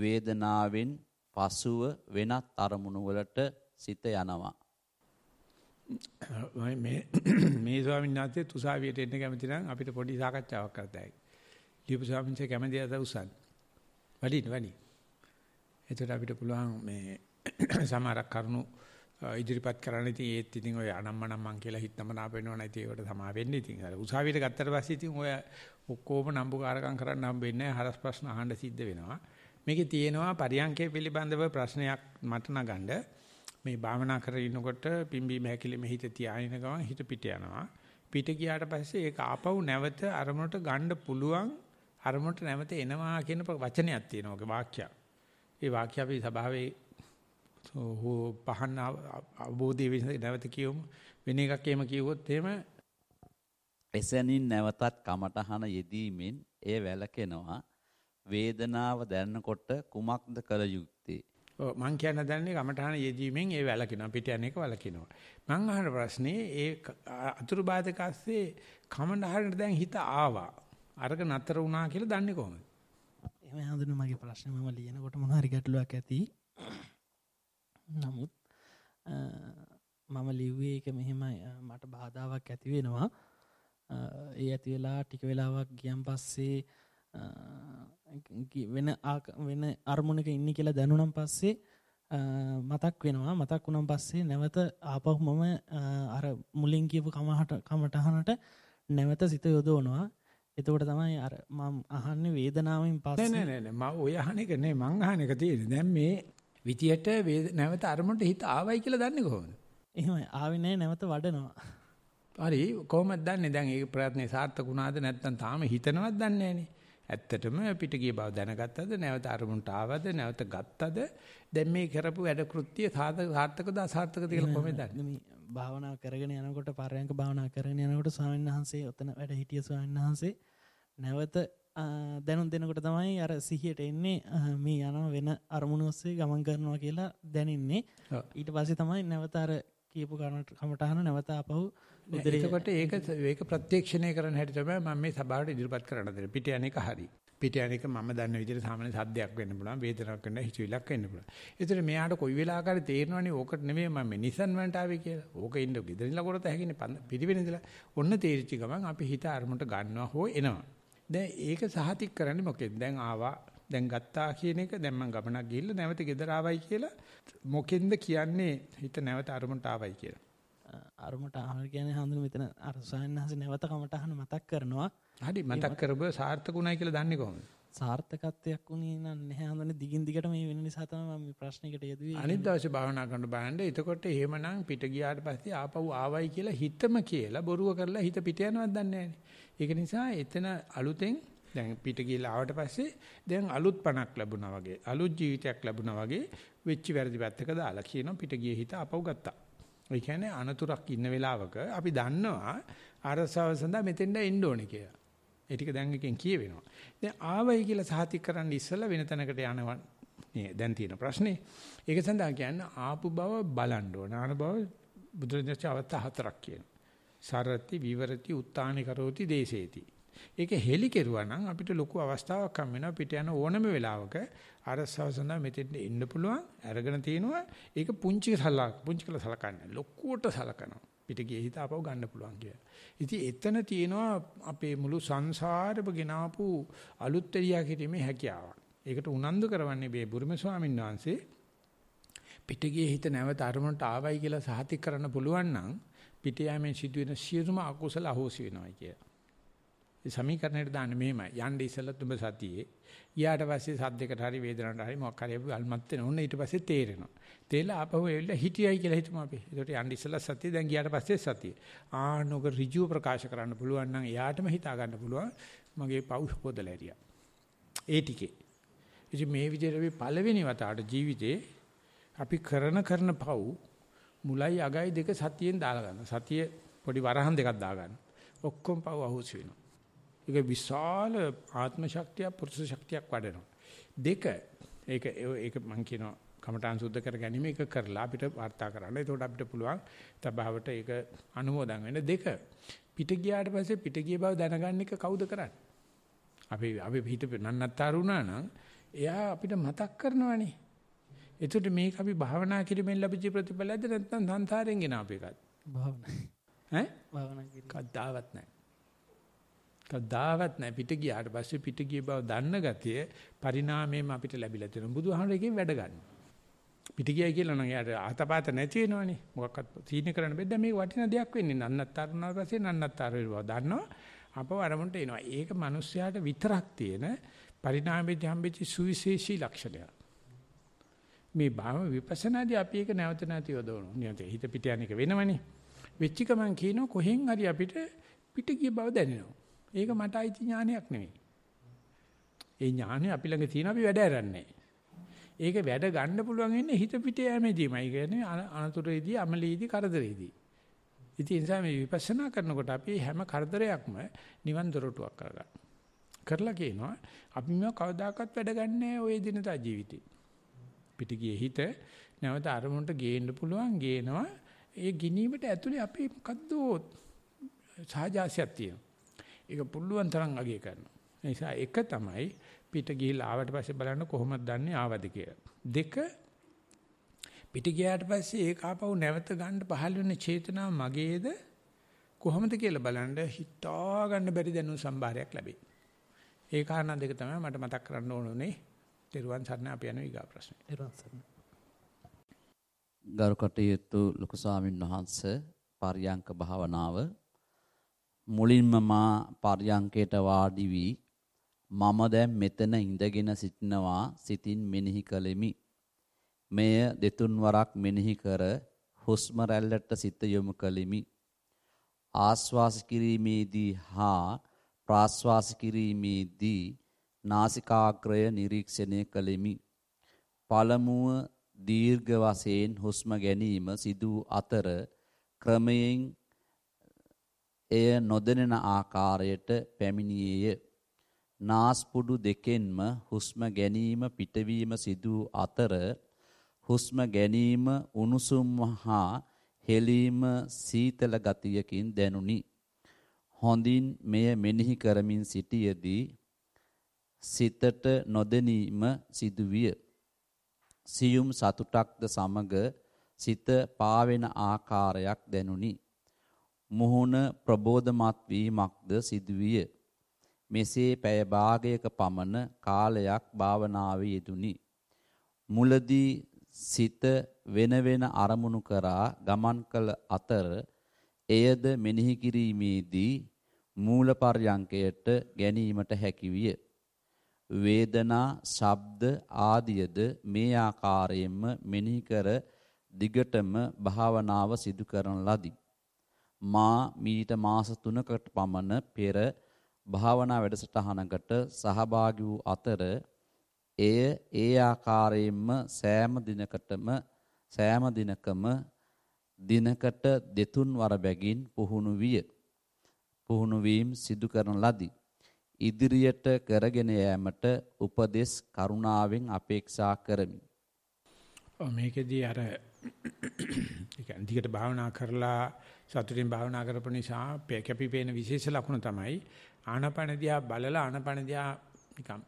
B: වේදනාවෙන් පසුව වෙනත් අරමුණු වලට සිත යනවා.
A: මේ මේ ස්වාමීන් වහන්සේ තුසාවියට එන්න කැමති නම් අපිට පොඩි සාකච්ඡාවක් කරතයි. ලියපු ස්වාමීන්ච කැමැති අත උසන්. වඩින්න වඩි. එතකොට අපිට පුළුවන් මේ සමහරක් කරුණු ඉදිරිපත් කරන්න ඉතින් ඒත් ඉතින් ඔය අනම්මනම් මං කියලා හිතමන අපේනවනේ ඉතින් ඒකට තමා වෙන්නේ ඉතින් අර උසාවියට ගත්තට පස්සේ ඉතින් ඔය ඔක්කොම නම්බුකාරකම් කරන්න හම්බෙන්නේ නැහැ හරස් ප්‍රශ්න අහන්න සිද්ධ වෙනවා මේකේ තියෙනවා පරියංකය පිළිබඳව ප්‍රශ්නයක් මට නගන්න මේ භාවනා කරගෙන ඉනකොට පිම්බීම හැකිලිම හිත තියාගෙන ගමන් හිත පිට යනවා පිට ගියාට පස්සේ ඒක ආපහු නැවත අරමුණට ගන්න පුළුවන් අරමුණට නැවත එනවා කියන වචනයක් තියෙනවා ඔක වාක්‍යයක්. ඒ වාක්‍ය අපි සභාවේ පහන් අවබෝධයේ විසඳ නැවත කියමු. වෙන එකක් එහෙම කිව්වොත් එහෙම
B: එසැනින් නැවතත් කමටහන යෙදීමෙන් එය වැළකෙනවා. වේදනාව දැනනකොට
A: කුමක්ද කළ යුත්තේ? ඔව් මං කියන්න දන්නේ කමඨාන යෙදීමෙන් ඒ වැලකිනවා පිට යන එක වලකිනවා මං අහන ප්‍රශ්නේ ඒ අතුරු බාධක ඇස්සේ කමඨානට දැන් හිත ආවා අරක නතර වුණා කියලා දන්නේ කොහොමද?
D: එහෙම හඳුනන මගේ ප්‍රශ්නේ මම ලියනකොට මොන හරි ගැටලුවක් ඇති. නමුත් මම ලිව්වේ ඒක මෙහෙම මට බාධාවක් ඇති වෙනවා. ඒ ඇති වෙලා ටික වෙලාවක් ගියන් පස්සේ වෙන වෙන අරමුණක ඉන්නේ කියලා දැනුණන් පස්සේ මතක් වෙනවා මතක් වුණන් පස්සේ නැවත ආපහු මම අර මුලින් කියපු කමහට කමටහනට නැවත සිත යොදවනවා එතකොට තමයි අර මම අහන්නේ වේදනාවෙන් පස්සේ නෑ නෑ
A: නෑ මම ඔය අහන එක නෙමෙයි මං අහන එක තියෙන්නේ දැන් මේ විතියට නැවත අරමුණට හිත ආවයි කියලා දන්නේ කොහොමද එහෙමයි ආවේ නෑ නැවත වඩනවා හරි කොහොමද දන්නේ දැන් ඒ ප්‍රයත්නේ සාර්ථක වුණාද නැත්නම් තාම හිතනවත් දන්නේ නෑනේ ඇත්තටම පිට ගිය බව දැනගත්තද නැවත අරමුණට ආවද නැවත ගත්තද දැන් මේ කරපු වැඩ කෘත්‍ය සාර්ථකද අසාර්ථකද කියලා කොහොමද
D: දන්නේ මේ භාවනා කරගෙන යනකොට පරයන්ක භාවනා කරගෙන යනකොට ස්වාමීන් වහන්සේ ඔතන වැඩ හිටිය ස්වාමීන් වහන්සේ නැවත දැනුම් දෙනකොට තමයි අර සිහියට එන්නේ මේ යන වෙන අරමුණ ඔස්සේ ගමන් කරනවා කියලා දැනෙන්නේ ඊට පස්සේ තමයි නැවත අර කියපු කමටහන නැවත අපහු උදේ එතකොට ඒක ඒක ප්‍රත්‍යක්ෂණය කරන්න හැටි තමයි
A: මම මේ සභාවට ඉදිරිපත් කරන්න දෙන්නේ පිට යන එක හරි පිට යන එක මම දන්න විදිහට සාමාන්‍ය සද්දයක් වෙන්න පුළුවන් වේදනාවක් වෙන්න හිතවිලක් වෙන්න පුළුවන් ඒතර මෙයාට කොයි වෙලාවකරි තේරෙනවනේ ඕකට නෙමෙයි මම නිසන් වන්ට ආවේ කියලා ඕක ඉන්න ගෙදර ඉඳලා කරත හැකිනේ පිටිවෙන ඉඳලා ඔන්න තේරිච්ච ගමන් අපි හිත අරමුණට ගන්නවා හෝ එනවා දැන් ඒක සහතික කරන්නේ මොකෙන්ද දැන් ආවා දැන් ගත්තා කියන එක දැන් මම ගමනක් ගිහිල්ලා නැවත ගෙදර ආවයි කියලා මොකෙන්ද කියන්නේ හිත නැවත අරමුණට ආවයි කියලා.
D: අරමුණට ආවල් කියන්නේ හඳුන මෙතන අර සයන්හන්සේ නැවත කමටහන මතක් කරනවා. හරි මතක් කරබ සාර්ථකුණයි කියලා දන්නේ කොහොමද? සාර්ථකත්වයක් වුණේ නැහැ හඳුන දිගින් දිගට මේ වෙන නිසා තමයි මම මේ ප්‍රශ්නෙකට යෙදුවේ. අනිත්
A: දවසේ භාවනා කරන බෑන්ඩ එතකොට එහෙමනම් පිට ගියාට පස්සේ ආපහු ආවයි කියලා හිතම කියලා බොරුව කරලා හිත පිට යනවත් දන්නේ නැහැ. ඒක නිසා එතන අලුතෙන් දැන් පිට ගිහලා ආවට පස්සේ දැන් අලුත් පණක් ලැබුණා වගේ අලුත් ජීවිතයක් ලැබුණා වගේ වෙච්ච වැරදි පැත්තක දාලා කියනවා පිට ගියේ හිත අපව ගත්තා. ඒ කියන්නේ අනතුරක් ඉන්න වෙලාවක අපි දන්නවා අරසව සඳහා මෙතෙන්ද එන්න ඕනේ කියලා. ඒ ටික දැන් එකෙන් කියවෙනවා. දැන් ආවයි කියලා සාතික් කරන්න ඉස්සලා වෙන තැනකට යනවා. මේ දැන් තියෙන ප්‍රශ්නේ. ඒක සඳහා කියන්නේ ආපු බව බලන්න ඕන. ආන බව බුදුරජාණන් වහන්සේ අවස්ථා හතරක් කියනවා. සරති විවරති උත්තානි කරෝති දේසේති. ඒක හෙලි කෙරුවා නම් අපිට ලොකු අවස්ථාවක් හම් වෙනවා පිට යන ඕනම වෙලාවක අරසව සඳහා මෙතෙන්ට එන්න පුළුවන් අරගෙන තිනවා ඒක පුංචි සලක් පුංචි කළ සලකන්නේ ලොකුවට සලකනවා පිට ගියේ හිත අපව ගන්න පුළුවන් කියලා. ඉතින් එතන තියෙනවා අපේ මුළු සංසාරෙම ගෙනාපු අලුත් එළියා කිරීමේ හැකියාව. ඒකට උනන්දු කරවන්නේ මේ බුරුම ස්වාමීන් වහන්සේ පිටගියේ හිත නැවත අරමුණට ආවයි කියලා සහතික කරන්න පුළුවන් නම් පිට යෑමෙන් සිදුවෙන සියලුම අකුසල අහෝසි වෙනවා කියලා. ඒ සමීකරණයට දාන්න මෙහෙමයි. යන්න ඉස්සෙල්ලත් උඹ සතියේ. ගියාට පස්සේ සද්දයකට හරි වේදනකට හරි මොකක් හරි අපි අල්මත් වෙන. ඔන්න ඊට පස්සේ තේරෙනවා. තේලා ආපහු එවිල්ලා හිටියයි කියලා හිතමු අපි. ඒකට යන්න ඉස්සෙල්ලා සතිය දැන් ගියාට පස්සේ සතිය. ආනෝක ඍජුව ප්‍රකාශ කරන්න පුළුවන් නම් එයාටම හිතා ගන්න පුළුවන් මගේ පව් පොදලා ඇරියා. ඒ ටිකේ. ඉතින් මේ විදිහට අපි පළවෙනි වතාවට ජීවිතේ අපි කරන කරන පව් මුලයි අගයි දෙක සතියෙන් දාලා ගන්න. සතිය පොඩි වරහන් දෙකක් දා ගන්න. ඔක්කොම පව් අහුස් වෙනවා. ඒක විශාල ආත්ම ශක්තිය පුරුෂ ශක්තියක් වඩනවා. දෙක ඒක ඒක මම කියනවා කමඨාන් සුද්ධ කර ගැනීම එක කරලා අපිට වර්තා කරන්න. එතකොට අපිට පුළුවන් තභාවට ඒක අනුමෝදන් වෙන්න. දෙක පිට ගියාට පස්සේ පිට ගිය බව දැනගන්න එක කවුද කරන්නේ? අපි අපි හිත නන්නත්තරුණා නම් එයා අපිට මතක් කරනවනේ. එතකොට මේක අපි භාවනා කිරීමෙන් ලැබිච්ච ප්‍රතිඵලයද නැත්නම් සංසාරයෙන් ගෙන අපේකත්.
D: භාවනා. ඈ? භාවනා කිරීම.
A: කද්දාවත් නැහැ. කවදාවත් නැහැ පිට ගියාට පස්සේ පිට ගිය බව දන්න ගතිය පරිණාමයෙන් අපිට ලැබිලා තියෙනවා බුදුහාමර එකේ වැඩ ගන්න. පිට ගියයි කියලා නම් යාට ආතපాత නැති වෙනවනේ. මොකක්වත් සීන කරන්න බෑ. මේ වටින දෙයක් වෙන්නේ නන්නත්තර උනාට පස්සේ නන්නත්තර වෙනවා. දන්නවා අපව අරමුණට එනවා. ඒක මිනිස්යාට විතරක් තියෙන පරිණාමයේදී හම්බෙච්ච සුවිශේෂී ලක්ෂණයක්. මේ භාව විපස්සනාදී අපි ඒක නැවත නැති යොදවනවා. නියත හිත පිට යන එක වෙනවනේ. වෙච්ච ගමන් කියනවා කොහෙන් හරි අපිට පිට ගිය බව දැනෙනවා. ඒක මට අයිති ඥානයක් නෙවෙයි. ඒ ඥානය අපි ළඟ තියෙන අපි වැඩ ඇරන්නේ. ඒක වැඩ ගන්න පුළුවන් වෙන්නේ හිත පිටේ යෑමේදීමයි. කියන්නේ අනතුරේදී, අමලීදී, කරදරේදී. ඉතින් ඒ නිසා මේ විපස්සනා කරනකොට අපි හැම කරදරයක්ම නිවන් දොරටුවක් කරගන්න. කරලා කියනවා අපි මේව කවදාකවත් වැඩ ගන්නෑ ওই දිනදා ජීවිතේ. පිටිගියේ හිත නැවත අරමුණට ගේන්න පුළුවන් ගේනවා. ඒ ගිනීමට ඇතුලේ අපි මොකද්ද සහජාසියක් තියෙනවා. ඒක පුළුවන් තරම් අගය කරනවා. ඒ නිසා එක තමයි පිට ගිහිල්ලා ආවට පස්සේ බලන්න කොහොමද දන්නේ ආවද කියලා. දෙක පිට ගියාට පස්සේ ඒක ආපහු නැවත ගන්න පහළ වෙන චේතනාව මගේද කොහොමද කියලා බලන්න හිතා ගන්න බැරි දැනුම් සම්භාරයක් ලැබේ. ඒ කාරණා දෙක තමයි මට මතක් කරන්න ඕනේ. තෙරුවන් සරණ අපි යන ඊගා ප්‍රශ්නේ. තෙරුවන් සරණ.
B: ගරු කටයුතු ලොකු ස්වාමින් වහන්සේ පර්යංක භාවනාව මුලින්ම මා පර්යංකයට වාඩි වී මම දැන් මෙතන ඉඳගෙන සිටිනවා සිතින් මෙනෙහි කළෙමි. මෙය දෙතුන් වරක් මෙනෙහි කර හුස්ම රැල්ලට සිත යොමු කළෙමි. ආස්වාස කිරීමේදී හා ප්‍රාස්වාස කිරීමේදී නාසිකාග්‍රය නිරීක්ෂණය කළෙමි. පළමුව දීර්ඝ වශයෙන් හුස්ම ගැනීම සිදු අතර ක්‍රමයෙන් එය නොදැනෙන ආකාරයට පැමිණියේය. නාස්පුඩු දෙකෙන්ම හුස්ම ගැනීම පිටවීම සිදු අතර හුස්ම ගැනීම උණුසුම් හා හෙලීම සීතල ගතියකින් දැනුනි. හොඳින් මෙය මෙනෙහි කරමින් සිටියේදී සිතට නොදැනීම සිදුවිය. සියුම් සතුටක්ද සමග සිත පාවෙන ආකාරයක් දැනුනි. මුහුණ ප්‍රබෝධමත් වීමක්ද සිදුවිය. මෙසේ පැය භාගයක පමණ කාලයක් භාවනාවේ යෙදුනි. මුලදී සිත වෙන වෙන අරමුණු කරා ගමන් කළ අතර එයද මෙනෙහි කිරීමේදී මූල පර්යංකයට ගැනීමට හැකිවිය. වේදනා, ශබ්ද ආදියද මේ ආකාරයෙන්ම මෙනෙහි කර දිගටම භාවනාව සිදු කරන ලදී. මා මීට මාස 3කට පමණ පෙර භාවනා වැඩසටහනකට සහභාගී වූ අතර එය ඒ ආකාරයෙන්ම සෑම දිනකටම සෑම දිනකම දිනකට දෙතුන් වර බැගින් පුහුණු විය. පුහුණු වීම සිදු කරන ලදී. ඉදිරියට කරගෙන යාමට උපදෙස් කරුණාවෙන් අපේක්ෂා කරමි.
A: මේකෙදී අර ඒ කියන්නේ දිගට භාවනා කරලා සතුටින් භාවනා කරපු නිසා කැපිපේන විශේෂ ලක්ෂණ තමයි ආනපන දිහා බලලා ආනපන දිහා නිකම්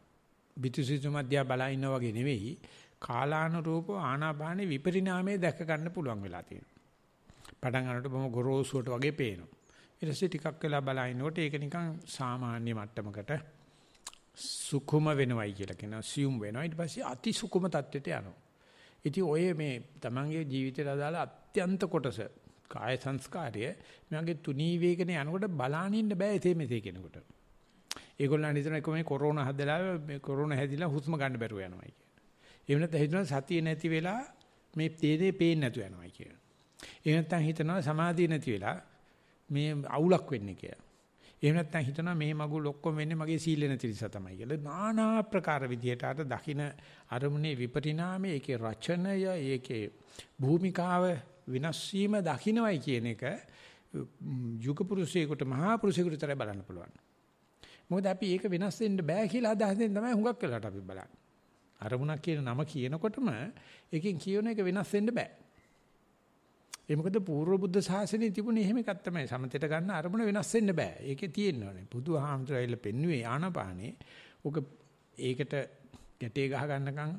A: පිටුසිතු මැදියා බලා ඉන්නා වගේ නෙවෙයි කාලානුරූපව ආනාපානේ විපරිණාමය දැක ගන්න පුළුවන් වෙලා තියෙනවා. පටන් ගන්නකොට බොහොම ගොරෝසුවට වගේ පේනවා. ඊට පස්සේ ටිකක් වෙලා බලා ඉනකොට ඒක නිකන් සාමාන්‍ය මට්ටමකට සුකුම වෙනවයි කියලා කියනවා. සියුම් වෙනවා. ඊට පස්සේ අති සුකුම තත්ත්වයට යනවා. ඉතින් ඔය මේ Tamange ජීවිතයට අදාළ අත්‍යන්ත කොටස කාය සංස්කාරය මෙවගේ තුනී වේගනේ යනකොට බලානින්න බෑ එතේ මෙතේ කෙනෙකුට. ඒගොල්ලන් හිතන එක මේ කොරෝනා හැදලා මේ කොරෝනා හැදිලා හුස්ම ගන්න බැරුව යනවායි කියන. එහෙම නැත්නම් හිතනවා සතිය නැති වෙලා මේ තේදේ පේන්නේ නැතු යනවායි කියන. එහෙම නැත්නම් හිතනවා සමාධිය නැති වෙලා මේ අවුලක් වෙන්නේ කියලා. එහෙම නැත්නම් හිතනවා මේ මගුල් ඔක්කොම වෙන්නේ මගේ සීල නැති නිසා තමයි කියලා. নানা ප්‍රකාර විදියට අර දකින අරමුණේ විපරිණාමය, ඒකේ රචනය, ඒකේ භූමිකාව වෙනස් වීම දකින්නයි කියන එක යුග පුරුෂයෙකුට මහා පුරුෂයෙකුට විතරයි බලන්න පුළුවන්. මොකද අපි ඒක වෙනස් වෙන්න බෑ කියලා අදහසෙන් තමයි හුඟක් වෙලාට අපි බලන්නේ. අරමුණක් කියන නම කියනකොටම ඒකෙන් කියන එක වෙනස් වෙන්න බෑ. ඒ මොකද පූර්ව බුද්ධ ශාසනයේ තිබුණේ එහෙම එකක් තමයි. සමතේට ගන්න අරමුණ වෙනස් වෙන්න බෑ. ඒකේ තියෙනවනේ. බුදුහාමුදුරයිල පෙන්වුවේ ආනපානේ. ඔක ඒකට ගැටේ ගහ ගන්නකම්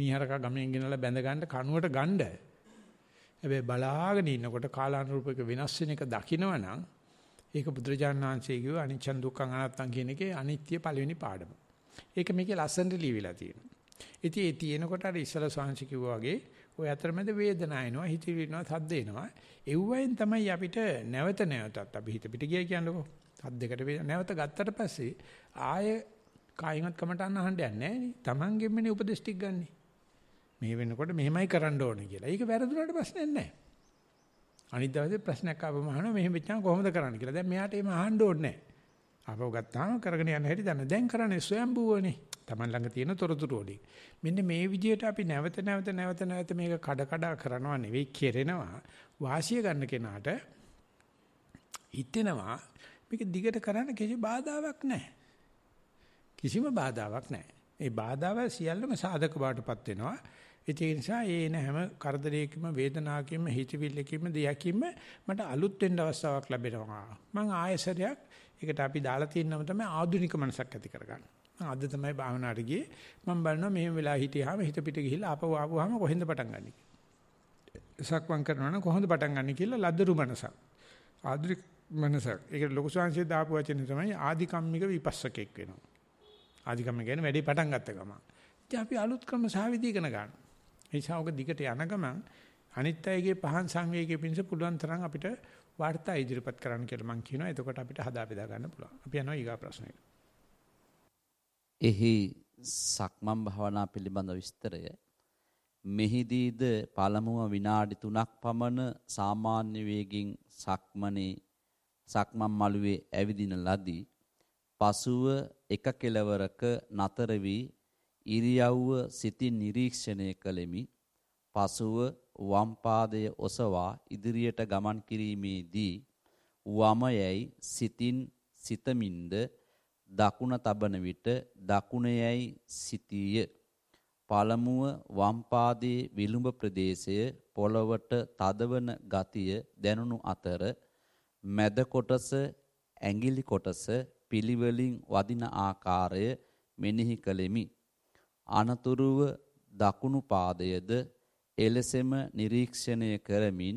A: මීහරක ගමෙන් ගෙනලා බැඳ ගන්න කනුවට ගණ්ඩ හැබැයි බලාගෙන ඉන්නකොට කාලානුරූපක වෙනස් වෙන එක දකිනවනම් ඒක බුදුරජාණන් වහන්සේ කිව්ව අනිච්චන් දුක්ඛං අනාත්තං කියන එකේ අනිත්‍ය පළවෙනි පාඩම. ඒක මේකේ ලස්සනට ලියවිලා තියෙනවා. ඉතින් ඒ තියෙනකොට අර ඉස්සල සාංශ කිව්වා වගේ ඔය අතරමැද වේදනාව එනවා, හිතිවි එනවා, සද්ද එනවා. එව්වෙන් තමයි අපිට නැවත නැවතත් අපි හිත පිට ගිය කියන්නකෝ. සද්දයකට නැවත ගත්තට පස්සේ ආය කායිමත් කමට අහන්න යන්නේ නැහැ නේ. Tamangenmene උපදෙස් ටික ගන්නේ. මේ වෙනකොට මෙහෙමයි කරන්න ඕනේ කියලා. ඒක වැරදුනට ප්‍රශ්නයක් නැහැ. අනිත් දවසේ ප්‍රශ්නයක් ආවම අහනවා මෙහෙම වෙච්චාම කොහොමද කරන්න කියලා. දැන් මෙයාට එහෙම අහන්න ඕනේ නැහැ. ආපහු ගත්තාම කරගෙන යන්න හැටි දන්න. දැන් කරන්නේ ස්වයම්බුවනේ. Taman ළඟ තියෙන තොරතුරු වලින්. මෙන්න මේ විදිහට අපි නැවත නැවත නැවත නැවත මේක කඩ කඩ කරනවා නෙවෙයි කෙරෙනවා. වාසිය ගන්න කෙනාට හිතෙනවා මේක දිගට කරන්න කිසි බාධාවක් නැහැ. කිසිම බාධාවක් නැහැ. ඒ බාධාව සියල්ලම සාධක බවටපත් වෙනවා. ඒ නිසා ඒ එන හැම කරදරයකින්ම වේදනාවකින්ම හිතවිල්ලකින්ම දෙයකින්ම මට අලුත් වෙන්න අවස්ථාවක් ලැබෙනවා. මම ආයසරයක් ඒකට අපි දාලා තියෙනම තමයි ආධුනික මනසක් ඇති කරගන්න. අද තමයි භාවනාවට ගියේ. මම බලනවා මෙහෙම වෙලා හිටියාම හිත පිට ගිහිල්ලා ආපහු ආපුවාම කොහෙන්ද පටන් ගන්නෙ කියලා. සක්මන් කරනවා නම් කොහොමද පටන් ගන්නෙ කියලා ලද්දරු මනසක්. ආධුනික මනසක්. ඒකට ලොකු සංසය දාපු වචනේ තමයි ආධිකම්මික විපස්සකෙක් වෙනවා. ආධිකම්ම කියන්නේ වැඩි පටන් ගත්ත ගමන්. ඉතින් අපි අලුත් ක්‍රම සාවිදී ඉගෙන ගන්නවා. නිසා ඔක දිගට යන ගමන් අනිත් අයගේ පහන් සංවේගයේ පිංස පුළුවන් තරම් අපිට වාර්තා ඉදිරිපත් කරන්න කියලා මම කියනවා. එතකොට අපිට හදා බෙදා ගන්න පුළුවන්. අපි යනවා ඊගා ප්‍රශ්නයට.
B: එහි සක්මන් භාවනා පිළිබඳ විස්තරය මෙහිදීද පළමුව විනාඩි 3ක් පමණ සාමාන්‍ය වේගින් සක්මනේ සක්මන් මළුවේ ඇවිදින ලදී. පසුව එක කෙලවරක නතර වී ඉරියව්ව සිතින් නිරීක්ෂණය කළෙමි. පසුව වම් පාදය ඔසවා ඉදිරියට ගමන් කිරීමේදී වම යයි සිතින් සිතමින්ද දකුණ තබන විට දකුණේයි සිටිය. පළමුව වම් පාදයේ විලුඹ ප්‍රදේශය පොළවට තදවන ගතිය දැනුණු අතර මැද කොටස ඇඟිලි කොටස පිළිවෙලින් වදින ආකාරය මෙනෙහි කළෙමි. අනතුරුව දකුණු පාදයද එලෙසම නිරීක්ෂණය කරමින්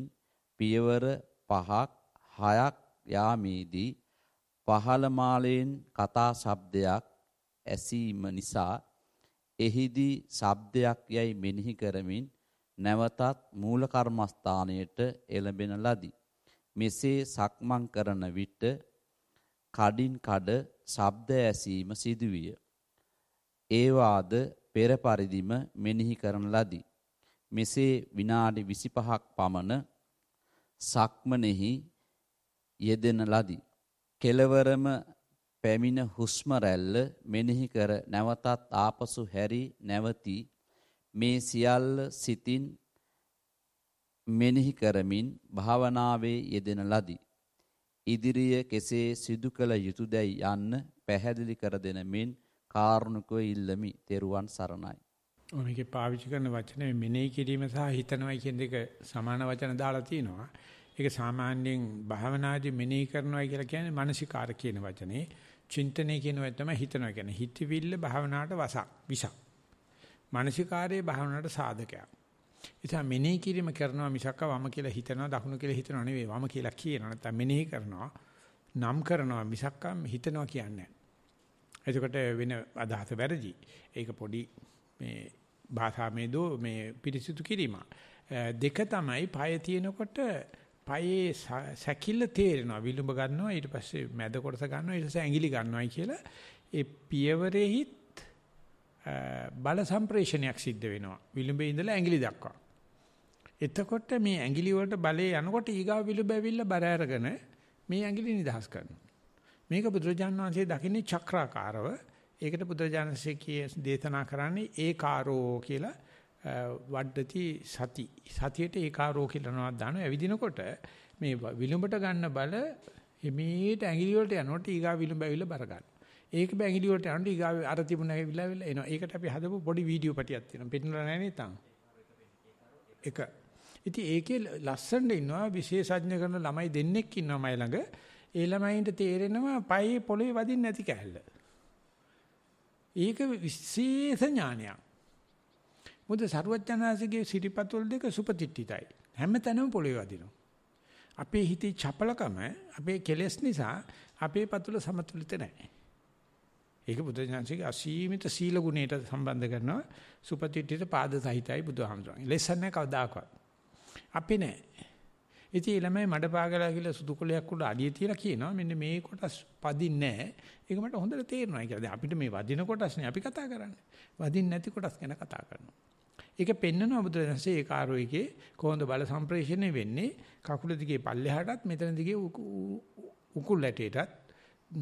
B: පියවර පහක් හයක් යාමේදී පහළ මාලයෙන් කතා ශබ්දයක් ඇසීම නිසා එහිදී ශබ්දයක් යයි මෙනෙහි කරමින් නැවතත් මූල කර්මස්ථානයට එළඹෙන ලදී. මෙසේ සක්මන් කරන විට කඩින් කඩ ශබ්ද ඇසීම සිදුවිය. ඒවාද පෙර පරිදිම මෙනෙහි කරන ලදී. මෙසේ විනාඩි 25ක් පමණ සක්මනෙහි යෙදෙන ලදී. කෙලවරම පැමිණ හුස්ම රැල්ල මෙනෙහි කර නැවතත් ආපසු හැරි නැවති මේ සියල්ල සිතින් මෙනෙහි කරමින් භාවනාවේ යෙදෙන ලදී. ඉදිරිය කෙසේ සිදු කළ යුතුයදැයි යන්න පැහැදිලි කර දෙන මෙන් කාරුණිකව ඉල්ලමි තෙරුවන් සරණයි.
A: මේකේ පාවිච්චි කරන වචනේ මෙනෙහි කිරීම සහ හිතනවා කියන දෙක සමාන වචන දාලා තිනවා. ඒක සාමාන්‍යයෙන් භාවනාදී මෙනෙහි කරනවා කියලා කියන්නේ මානසිකාර කියන වචනේ. චින්තනය කියනවා තමයි හිතනවා කියන්නේ. හිතවිල්ල භාවනාවට වසක්, විසක්. මානසිකාරයේ භාවනාවට සාධකයක්. ඉතින් මෙනෙහි කිරීම කරනවා මිසක් වම කියලා හිතනවා, දකුණු කියලා හිතනවා නෙවෙයි. වම කියලා කියනවා නැත්නම් මෙනෙහි කරනවා. නම් කරනවා මිසක් හිතනවා කියන්නේ එතකොට වෙන අදහස වැරදි. ඒක පොඩි මේ භාෂාමේ දෝ මේ පිරිසිදු කිරීම. දෙක තමයි පය තියෙනකොට පයේ සැකිල්ල තේරෙනවා විලුඹ ගන්නවා ඊට පස්සේ මැද කොටස ගන්නවා ඊට පස්සේ ඇඟිලි ගන්නවායි කියලා ඒ පියවරෙහිත් බල සම්ප්‍රේෂණයක් සිද්ධ වෙනවා විලුඹේ ඉඳලා ඇඟිලි දක්වා එතකොට මේ ඇඟිලි වලට බලේ යනකොට ඊගාව විලුඹ ඇවිල්ලා බර අරගෙන මේ ඇඟිලි නිදහස් කරනවා මේක බුදුරජාණන් වහන්සේ දකින්නේ චක්‍රාකාරව. ඒකට බුදුරජාණන්සේ කියේ දේශනා කරන්නේ ඒකාරෝ කියලා වඩති සති. සතියට ඒකාරෝ කියලා නමක් දානවා. එවිදිනකොට මේ විලුඹට ගන්න බල හිමීට ඇඟිලි වලට යනකොට ඊගා විලුඹ ඇවිල්ලා බර ගන්න. ඒක බෑ ඇඟිලි වලට යනකොට ඊගා අර තිබුණ ඇවිල්ලා එනවා. ඒකට අපි හදපු පොඩි වීඩියෝ පැටියක් තියෙනවා. පෙන්නලා නැහැ නේ තාම. එක. ඉතින් ඒකේ ලස්සනට ඉන්නවා විශේෂඥ කරන ළමයි දෙන්නෙක් ඉන්නවා මයි ළඟ. ඒ ළමයින්ට තේරෙනවා පයේ පොළවේ වදින්නේ නැති කැලල. ඒක විශේෂ ඥානයක්. මොකද සරුවචනාසිගේ සිටිපතුල් දෙක සුපතිට්ඨිතයි. හැමතැනම පොළවේ වදිනවා. අපේ හිතේ චපලකම අපේ කෙලෙස් නිසා අපේ පතුල සමතුලිත නැහැ. ඒක බුදුජානසිකේ අසීමිත සීල ගුණයට සම්බන්ධ කරනවා සුපතිට්ඨිත පාද සහිතයි බුදුහාමුදුරන්. ලෙසන්නේ කවදාකවත්. අපි නෑ. ඉතින් ඒ ළමයි මඩ පාගලා කියලා සුදු කොලයක් උඩ අඩිය තියලා කියනවා මෙන්න මේ කොටස් පදින්නේ නැහැ. ඒක මට හොඳට තේරෙනවා කියලා. දැන් අපිට මේ වදින කොටස් නේ අපි කතා කරන්නේ. වදින්නේ නැති කොටස් ගැන කතා කරනවා. ඒක පෙන්නනවා බුදුරජාණන්සේ ඒ කාර්යයේ කොහොඳ බල සම්ප්‍රේෂණය වෙන්නේ කකුල දිගේ පල්ලෙහාටත් මෙතන දිගේ උකුල් ඇටේටත්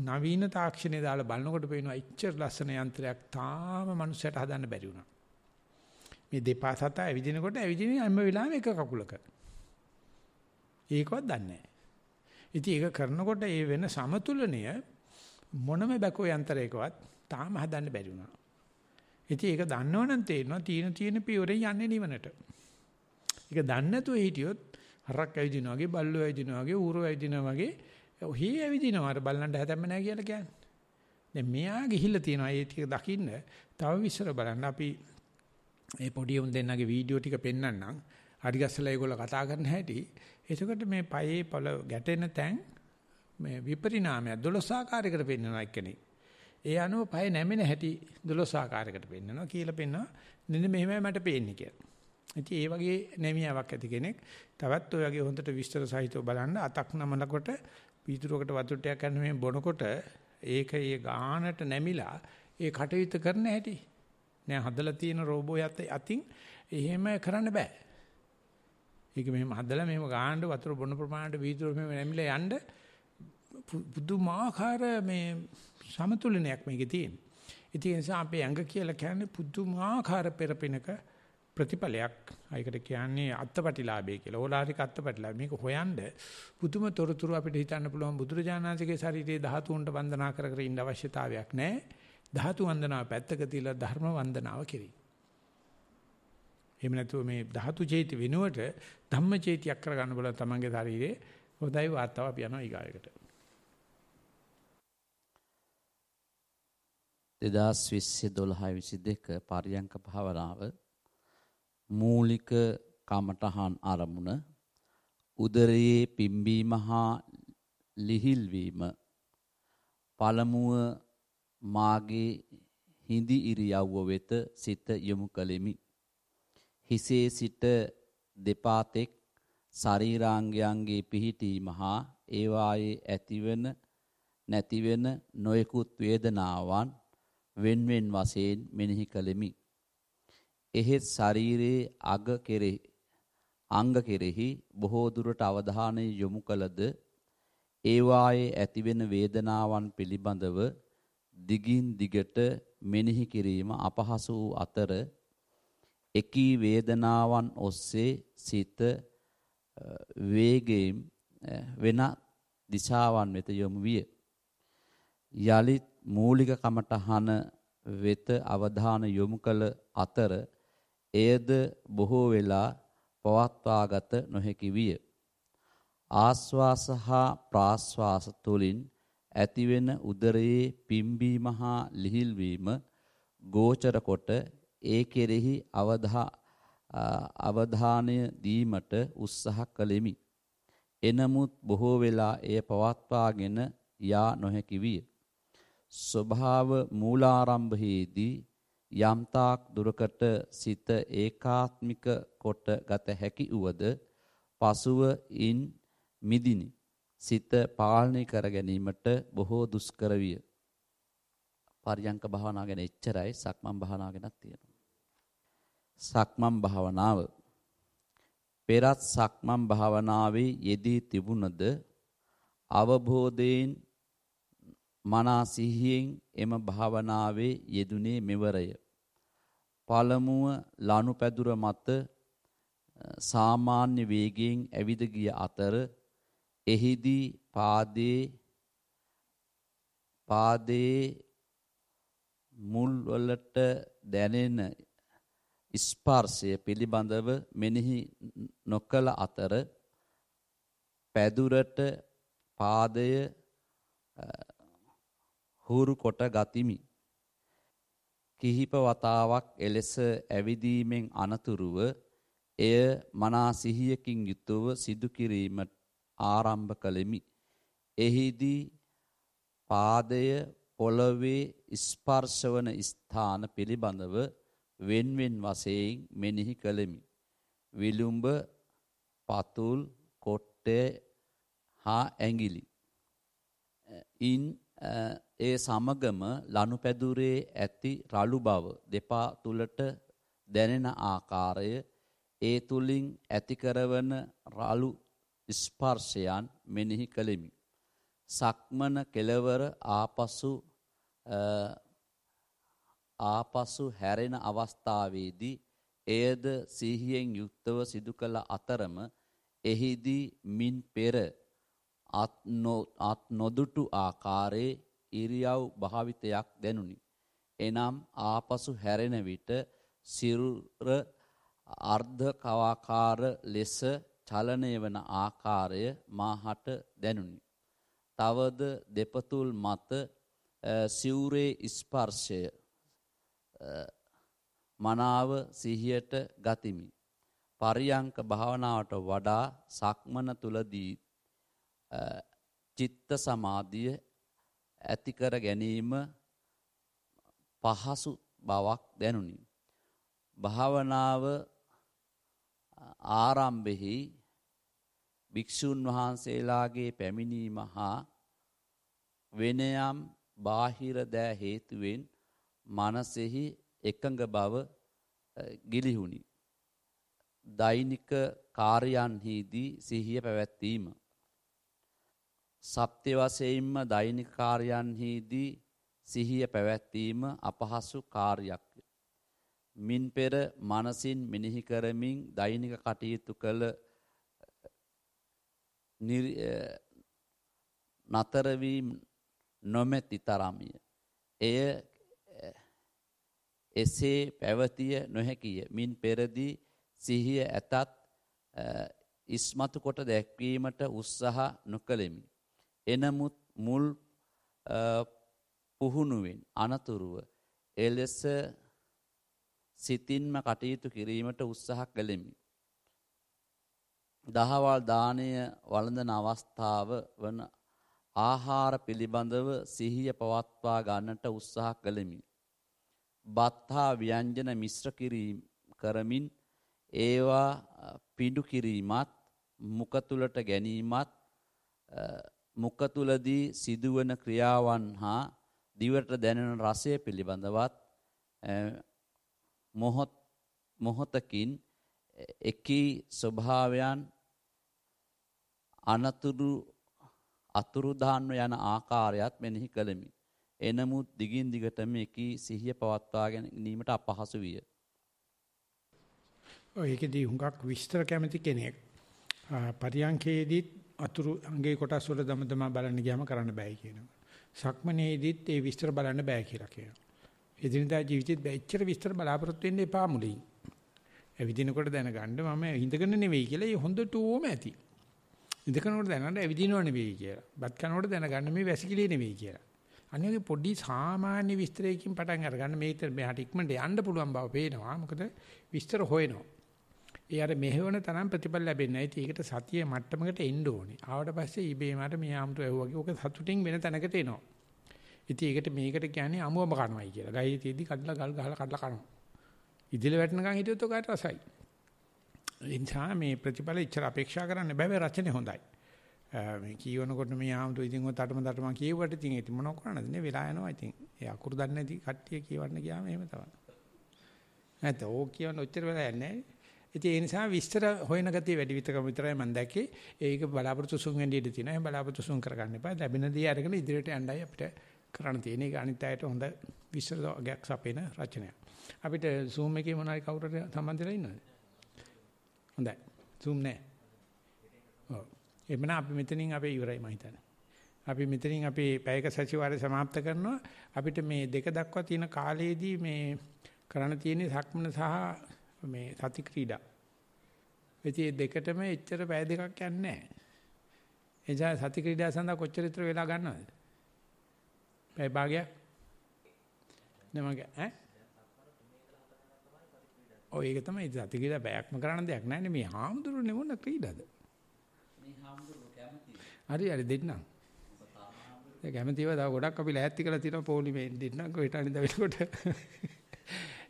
A: නවීන තාක්ෂණය දාලා බලනකොට පේනවා ඉච්චර ලස්සන යන්ත්‍රයක් තාම මනුස්සයට හදන්න බැරි වුණා. මේ දෙපා සතා ඇවිදිනකොට ඇවිදින්නේ හැම වෙලාවෙම එක කකුලක. ඒකවත් දන්නේ නැහැ. ඉතින් ඒක කරනකොට ඒ වෙන සමතුලනය මොනම බැකෝ යන්ත්‍රයකවත් තාම හදන්න බැරි වුණා. ඉතින් ඒක දන්නවනම් තේරෙනවා තීන තීන පියවරේ යන්නේ නිවනට. ඒක දන්නේ නැතුව හිටියොත් හරක් ඇවිදිනවා වගේ බල්ලෝ ඇවිදිනවා වගේ ඌරෝ ඇවිදිනවා වගේ ඔහි ඇවිදිනවා අර බල්ලන්ට හැදෙන්න නැහැ කියලා කියන්නේ. දැන් මෙයා ගිහිල්ලා තියෙනවා ඒ ටික දකින්න තව විශ්සර බලන්න අපි මේ පොඩි උන් දෙන්නගේ වීඩියෝ ටික පෙන්වන්නම්. හරි ගස්සලා ඒගොල්ලෝ කතා කරන හැටි එතකොට මේ පයේ පොළ ගැටෙන තැන් මේ විපරිණාමයක් 12 ආකාරයකට පෙන්වනවා එක්කෙනෙක්. ඒ අනුව පය නැමෙන හැටි 12 ආකාරයකට පෙන්වනවා කියලා පෙන්වනවා. මෙන්න මෙහෙමයි මට පේන්නේ කියලා. ඉතින් ඒ වගේ නැමියාවක් ඇති කෙනෙක් තවත් ඔය වගේ හොඳට විස්තර සහිතව බලන්න අතක් නමනකොට පීතුරකට වතුට්ටයක් යන මේ බොනකොට ඒක ඒ ගානට නැමිලා ඒ කටයුතු කරන හැටි. නෑ හදලා තියෙන රෝබෝ අතින් එහෙම කරන්න බෑ. ඒක මෙහෙම හදලා මෙහෙම ගාන්න වතුර බොන ප්‍රමාණයට වීදුර මෙහෙම නැමිලා යන්න පුදුමාකාර මේ සමතුලනයක් මේකේ තියෙන. ඉතින් ඒ නිසා අපේ ඇඟ කියලා කියන්නේ පුදුමාකාර පෙරපිනක ප්‍රතිඵලයක්. ඒකට කියන්නේ අත්පටිලාභය කියලා. ඕලාරික අත්පටිලාභ. මේක හොයනද පුදුම තොරතුරු අපිට හිතන්න පුළුවන් බුදුරජාණන්සේගේ ශරීරයේ ධාතුන්ට වන්දනා කර කර ඉන්න අවශ්‍යතාවයක් නැහැ. ධාතු වන්දනාව පැත්තක තියලා ධර්ම වන්දනාව කෙරේ. එහෙම නැතුව මේ ධාතු චේති වෙනුවට ධම්ම චේතියක් කරගන්න බලන තමන්ගේ ශරීරේ හොඳයි වාතාව අපි යනවා ඊගායකට
B: 2020 12 පරියංක භාවනාව මූලික කමඨහන් ආරමුණ උදරයේ පිම්බීම හා ලිහිල්වීම පළමුව මාගේ හිඳි ඉරියව්ව වෙත සිත යොමු කළෙමි හිසේ සිට දෙපාතෙක් ශරීරාංගයන්ගේ පිහිටීම හා ඒවායේ ඇතිවන නැතිවෙන නොයෙකුත් වේදනාවන් වෙන්වෙන් වශයෙන් මෙනෙහි කළෙමි. එහෙත් ශරීරයේ අග කෙරෙහි අංග කෙරෙහි බොහෝ දුරට අවධානය යොමු කළද ඒවායේ ඇතිවෙන වේදනාවන් පිළිබඳව දිගින් දිගට මෙනෙහි කිරීම අපහසු වූ අතර එකී වේදනාවන් ඔස්සේ සිත වේගයෙන් වෙන දිශාවන් වෙත යොමු විය. යලිත් මූලික කමටහන වෙත අවධාන යොමු කළ අතර එයද බොහෝ වෙලා පවත්වාගත නොහැකි විය. ආස්වාස හා ප්‍රාස්වාස තුලින් ඇතිවෙන උදරයේ පිම්බීම හා ලිහිල්වීම ගෝචර කොට ඒ කෙරෙහි අවධා අවධානය දීමට උත්සාහ කළෙමි. එනමුත් බොහෝ වෙලා එය පවත්වාගෙන යා නොහැකි විය. ස්වභාව මූලාරම්භයේදී යම්තාක් දුරකට සිත ඒකාත්මික කොට ගත හැකි උවද පසුව ඉන් මිදිනි. සිත පාලනය කර ගැනීමට බොහෝ දුෂ්කර විය. පරියංක භාවනාව ගැන එච්චරයි සක්මන් භාවනාව ගැනත් තියෙනවා. සක්මන් භාවනාව පෙරත් සක්මන් භාවනාවේ යෙදී තිබුණද අවබෝධයෙන් මනා සිහියෙන් එම භාවනාවේ යෙදුනේ මෙවරය පළමුව ලනුපැදුර මත සාමාන්‍ය වේගයෙන් ඇවිද ගිය අතර එහිදී පාදයේ පාදයේ මුල් වලට දැනෙන ස්පර්ශය පිළිබඳව මෙනෙහි නොකළ අතර පැදුරට පාදය හුරු කොට ගතිමි. කිහිප වතාවක් එලෙස ඇවිදීමෙන් අනතුරුව එය මනා සිහියකින් යුතුව සිදු කිරීම ආරම්භ කළෙමි. එහිදී පාදය පොළවේ ස්පර්ශවන ස්ථාන පිළිබඳව වෙන්වෙන් වශයෙන් මෙනෙහි කළෙමි. විලුඹ, පතුල්, කොට්ටේ හා ඇඟිලි. ඉන් ඒ සමගම ලනුපැදුරේ ඇති රළු බව දෙපා තුලට දැනෙන ආකාරය ඒ තුලින් ඇති කරවන රළු ස්පර්ශයන් මෙනෙහි කළෙමි. සක්මන කෙලවර ආපසු ආපසු හැරෙන අවස්ථාවේදී එයද සිහියෙන් යුක්තව සිදු කළ අතරම එහිදී මින් පෙර අත් නොදුටු ආකාරයේ ඉරියව් භාවිතයක් දැනුනි. එනම් ආපසු හැරෙන විට සිරුර අර්ධ කවාකාර ලෙස චලනය වන ආකාරය මාහට දැනුනි. තවද දෙපතුල් මත සිවුරේ ස්පර්ශය මනාව සිහියට ගතිමි. පරියංක භාවනාවට වඩා සක්මන තුලදී චිත්ත සමාධිය ඇති කර ගැනීම පහසු බවක් දැනුනි. භාවනාව ආරම්භෙහි භික්ෂුන් වහන්සේලාගේ පැමිණීම හා වෙනයම් බාහිර දෑ හේතුවෙන් මනසෙහි එකඟ බව ගිලිහුණි. දෛනික කාර්යන්හිදී සිහිය පැවැත්වීම. සත්‍ය වශයෙන්ම දෛනික කාර්යන්හිදී සිහිය පැවැත්වීම අපහසු කාර්යයක්. මින් පෙර මනසින් මෙනෙහි කරමින් දෛනික කටයුතු කළ නතර වීම නොමැති තරමිය. එය එසේ පැවතිය නොහැකිය. මින් පෙරදී සිහිය ඇතත් ඉස්මතු කොට දැක්වීමට උත්සාහ නොකළෙමි. එනමුත් මුල් පුහුණුවෙන් අනතුරුව එලෙස සිතින්ම කටයුතු කිරීමට උත්සාහ කළෙමි. දහවල් දානය වළඳන අවස්ථාව වන ආහාර පිළිබඳව සිහිය පවත්වා ගන්නට උත්සාහ කළෙමි. බත්හා ව්‍යංජන මිශ්‍ර කිරීම කරමින් ඒවා පිඬු කිරීමත් මුඛ තුලට ගැනීමත් මුඛ තුලදී සිදුවන ක්‍රියාවන් හා දිවට දැනෙන රසය පිළිබඳවත් මොහොත් මොහොතකින් එකී ස්වභාවයන් අනතුරු අතුරුදාන්ව යන ආකාරයත් මෙනෙහි කළෙමි. එනමුත් දිගින් දිගටම එකී සිහිය පවත්වා ගැනීමට අපහසු විය.
A: ඒකෙදී හුඟක් විස්තර කැමති කෙනෙක් පරියංකේදීත් අතුරු අංගේ කොටස් වල දම දම බලන්න ගියාම කරන්න බෑ කියනවා. සක්මනේදීත් ඒ විස්තර බලන්න බෑ කියලා කියනවා. එදිනදා ජීවිතෙත් බැච්චර විස්තර බලාපොරොත්තු වෙන්න එපා මුලින්. ඇවිදිනකොට දැනගන්න මම හිඳගෙන නෙවෙයි කියලා ඒ හොඳට ඕම ඇති. ඉඳගෙනකොට දැනගන්න ඇවිදිනව නෙවෙයි කියලා. බත් කනකොට දැනගන්න මේ වැසිකිලි නෙවෙයි කියලා. අනිවාර්ය පොඩි සාමාන්‍ය විස්තරයකින් පටන් අරගන්න මේක මෙහාට ඉක්මනට යන්න පුළුවන් බව පේනවා. මොකද විස්තර හොයනවා. ඒ අර මෙහෙවන තරම් ප්‍රතිඵල ලැබෙන්නේ නැහැ. ඒකට සතියේ මට්ටමකට එන්න ඕනේ. ආවට පස්සේ ඊබේ මාට මේ ආම්තු ඇහුවාගේ ඕක සතුටින් වෙන තැනකට එනවා. ඉතින් ඒකට මේකට කියන්නේ අමුවම කනවයි කියලා. ගහේ තියදී කඩලා ගල් ගහලා කඩලා කනවා. ඉදිරිය වැටෙනකන් හිටියොත් ඔකට රසයි. එනිසා මේ ප්‍රතිඵල ඉච්චර අපේක්ෂා කරන්න බෑ රචනේ හොඳයි. Uh, මේ කියවනකොට මේ ආමතු ඉතින් ඔය තටම තටම කියුවට ඉතින් ඒක මොනව කරන්නද නේ වෙලා යනවා ඉතින් ඒ අකුරු දන්නේ නැති කට්ටිය කියවන්න ගියාම එහෙම තමයි නැත්නම් ඕක කියවන්න ඔච්චර වෙලා යන්නේ ඉතින් ඒ නිසා විස්තර හොයන ගතිය වැඩි විතරකම විතරයි මම දැක්කේ ඒක බලාපොරොත්තු සුන් වෙන්නේ ඉඳී තියෙනවා ඒ බලාපොරොත්තු සුන් කරගන්න එපා ලැබෙන දේ අරගෙන ඉදිරියට යන්නයි අපිට කරන්න තියෙන ඒක අනිත් අයට හොඳ විස්තර ගයක් සපේන රචනයක් අපිට zoom එකේ මොනවාරි කවුරුට සම්බන්ධ වෙලා ඉන්නවද හොඳයි zoom නෑ ඔව් එමන අපි මෙතනින් අපේ ඉවරයි මම හිතන්නේ. අපි මෙතනින් අපේ පැයක සැසිවාරය સમાપ્ત කරනවා. අපිට මේ දෙක දක්වා තියෙන කාලයේදී මේ කරන්න තියෙන සක්මන සහ මේ සති ක්‍රීඩා. ඒ දෙකටම එච්චර පැය දෙකක් යන්නේ නැහැ. එනිසා සති ක්‍රීඩා සඳහා කොච්චර විතර වෙලා ගන්නවද? පැය භාගයක්. නමග ඈ ඔය ඒක තමයි සති ක්‍රීඩා බෑක්ම කරන්න දෙයක් නැහැ නේ මේ හාමුදුරනේ මොන ක්‍රීඩාද? හරි හරි දෙන්නම්. ඒ කැමතිව තව ගොඩක් අපි ලෑස්ති කරලා තියෙනවා පොලිමේ දෙන්නම් කොහෙට අනිද වෙනකොට.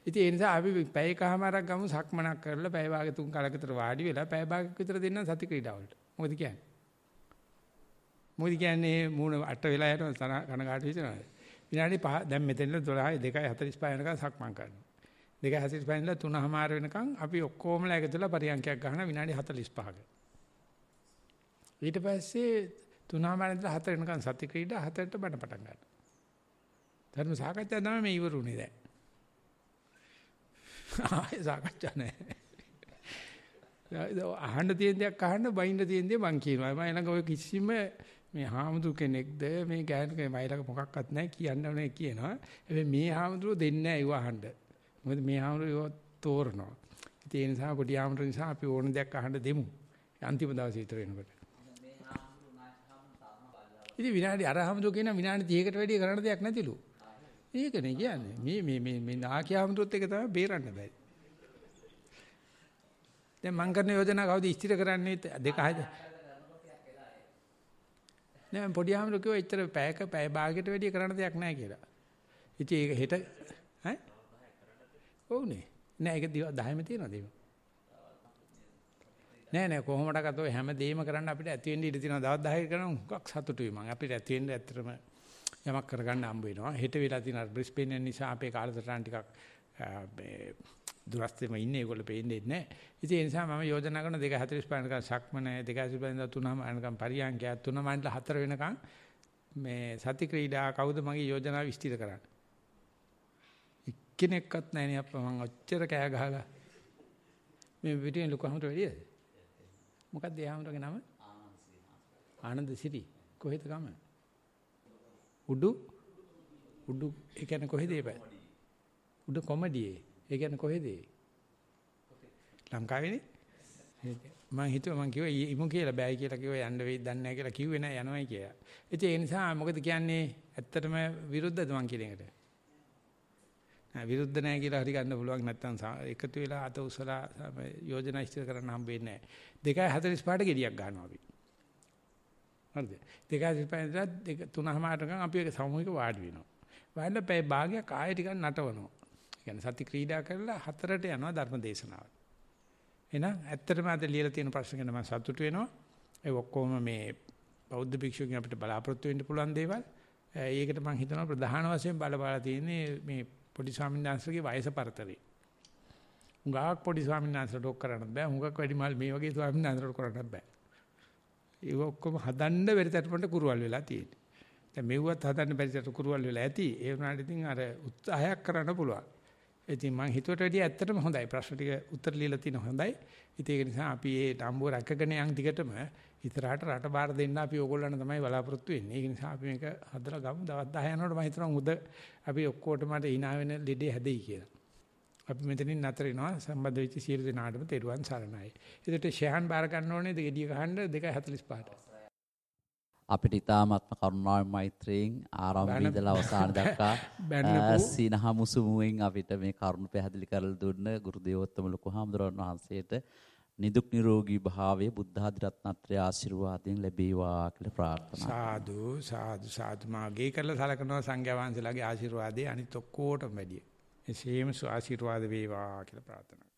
A: ඉතින් ඒ නිසා අපි පැයකමාරක් ගමු සක්මනක් කරලා පැය භාග තුන් කලකට වාඩි වෙලා පැය භාගයක් විතර දෙන්න සති ක්‍රීඩාවලට. මොකද කියන්නේ? මොකද කියන්නේ මූණ අට වෙලා යනවා කනගාටු වෙනවා. විනාඩි 5 දැන් මෙතන 12 2 45 වෙනකන් සක්මන් කරනවා. 2 45 ඉඳලා 3:00 වෙනකන් අපි ඔක්කොමලා එකතුලා පරියන්කයක් ගන්න විනාඩි 45ක. ඊට පස්සේ තුනම වෙනදලා හතර වෙනකන් සති ක්‍රීඩා හතරට බණ පටන් ගන්නවා. ධර්ම සාකච්ඡා තමයි මේ ඉවරුනේ දැන්. ආය සාකච්ඡා නැහැ. අහන්න තියෙන දෙයක් අහන්න බයින්න තියෙන දේ මං කියනවා. මම ළඟ ඔය කිසිම මේ හාමුදුර කෙනෙක්ද මේ ගෑනකේ මයිලක මොකක්වත් නැහැ කියන්න ඕනේ කියනවා. හැබැයි මේ හාමුදුරුව දෙන්නේ නැහැ ඒව අහන්න. මොකද මේ හාමුදුරුව ඒව තෝරනවා. ඒ නිසා පොඩි හාමුදුරුව නිසා අපි ඕන දෙයක් අහන්න දෙමු. අන්තිම දවසේ ඉතර වෙනකොට. ඉතින් විනාඩි අරහමදෝ කියන විනාඩි 30කට වැඩිය කරන්න දෙයක් නැතිලු. ඒකනේ කියන්නේ. මේ මේ මේ මේ නාකියාමතුත් එක තමයි බේරන්න බැරි. දැන් මං කරන යෝජනා කවුද ස්ථිර කරන්නේ දෙක හද නෑ පොඩි ආමර කිව්වා ඉතර පැයක පැය භාගයකට වැඩිය කරන්න දෙයක් නැහැ කියලා. ඉතින් ඒක හෙට ඈ ඔව්නේ. නෑ ඒක 10ම තියනවා දේවා. නෑ නෑ කොහොමඩකත් ඔය හැම දෙයක්ම කරන්න අපිට ඇති වෙන්න ඉඩ තියෙනවා. දවස් 10 කරන හුඟක් සතුටුයි මම. අපිට ඇති වෙන්න ඇත්තටම යමක් කරගන්න හම්බ වෙනවා. හෙට වෙලා තියෙන බ්‍රිස්බේන් නිසා අපේ කාලසටහන ටිකක් මේ දුරස්තෙම ඉන්නේ ඒගොල්ලෝ පේන්නේ නැහැ. ඉතින් ඒ නිසා මම යෝජනා කරන 2:45 නිකන් සක්මන 2:45 ඉඳලා 3:00 නිකන් පරියන්කය 3:00 මණ්ඩල 4 වෙනකන් මේ සති ක්‍රීඩා කවුද මගේ යෝජනාව විස්තර කරන්න. එක්කෙනෙක්වත් නැහැ නේ අප්පා මම ඔච්චර කෑ ගහලා මේ පිටින් ලොකු අමුතු වැඩියද? මොකක්ද එයාමරගේ නම? ආනන්ද සිරි. කොහෙද ගම? උඩු උඩු ඒ කියන්නේ කොහෙද ඒ පැත්ත? උඩ කොමඩියේ. ඒ කියන්නේ කොහෙද? ලංකාවේනේ. මම හිතුවා මම කිව්වා ඉමු කියලා බෑ කියලා කිව්වා යන්න වෙයි දන්නේ නැහැ කියලා කිව්වේ නෑ යනවායි කියලා. ඒ නිසා මොකද කියන්නේ ඇත්තටම විරුද්ධද මං කියන එකට? විරුද්ධ නැහැ කියලා හරි ගන්න පුළුවන් නැත්නම් එකතු වෙලා අත උසලා යෝජනා ඉදිරි කරන්න හම්බ වෙන්නේ නැහැ. 2:45ට ගෙඩියක් ගන්නවා අපි. හරිද? 2:45ට 3:00ටකම් අපි ඒක සමූහික වාඩි වෙනවා. වාඩිලා පැය භාගයක් ආයෙ ටිකක් නටවනවා. ඒ කියන්නේ සති ක්‍රීඩා කරලා 4:00ට යනවා ධර්ම දේශනාවට. එහෙනම් ඇත්තටම අද ලියලා තියෙන ප්‍රශ්න ගැන මම සතුටු වෙනවා. ඒ ඔක්කොම මේ බෞද්ධ භික්ෂුවකින් අපිට බලාපොරොත්තු වෙන්න පුළුවන් දේවල්. ඒකට මම හිතනවා ප්‍රධාන වශයෙන් බලපාලා තියෙන්නේ මේ පොඩි ස්වාමීන් වහන්සේගේ වයස පරතරේ. හුඟක් පොඩි ස්වාමීන් වහන්සේට ඔක් කරන්න බෑ. හුඟක් වැඩිමල් මේ වගේ ස්වාමීන් වහන්සේට කරන්න බෑ. ඒක ඔක්කොම හදන්න වෙරිතටපොන්ට කුරුවල් වෙලා තියෙන්නේ. දැන් මෙව්වත් හදන්න බැරිතට කුරුවල් වෙලා ඇති. ඒ වුණාට ඉතින් අර උත්සාහයක් කරන්න පුළුවන්. ඉතින් මම හිතුවට වැඩිය ඇත්තටම හොඳයි. ප්‍රශ්න ටික උත්තර ලියලා තියෙන හොඳයි. ඉතින් ඒක නිසා අපි මේ ඩම්බුව රැකගෙන යන් දිගටම ඉතරහට රට බාර දෙන්න අපි ඕගොල්ලන් තමයි බලාපොරොත්තු වෙන්නේ. ඒ නිසා අපි මේක හදලා ගමු. දවස් 10 යනකොට මම හිතනවා මුද අපි ඔක්කොටම hina වෙන ලෙඩේ හැදෙයි කියලා. අපි මෙතනින් නතර වෙනවා සම්බන්ධ වෙච්ච සියලු දෙනාටම තෙරුවන් සරණයි. ඒකට ෂයන් බාර ගන්න ඕනේ දෙගඩිය ගහන්න 2:45ට.
B: අපිට ඊ타මාත්ම කරුණාවෙන් මෛත්‍රියෙන් ආරම්භ ඉඳලා අවසාන දක්වා සීනහ මුසුමුවෙන් අපිට මේ කරුණ පැහැදිලි කරලා දුන්න ගුරු දේවෝත්තම ලොකු හාමුදුරන් වහන්සේට නිදුක් නිරෝගී භාවය බුද්ධාදි රත්නත්‍රය ආශිර්වාදයෙන් ලැබේවා කියලා ප්‍රාර්ථනා
A: සාදු සාදු සාදු මාගේ කරලා සලකනවා සංඝයා වහන්සේලාගේ ආශිර්වාදේ අනිත් ඔක්කොටම වැඩිය එසේම ආශිර්වාද වේවා කියලා ප්‍රාර්ථනා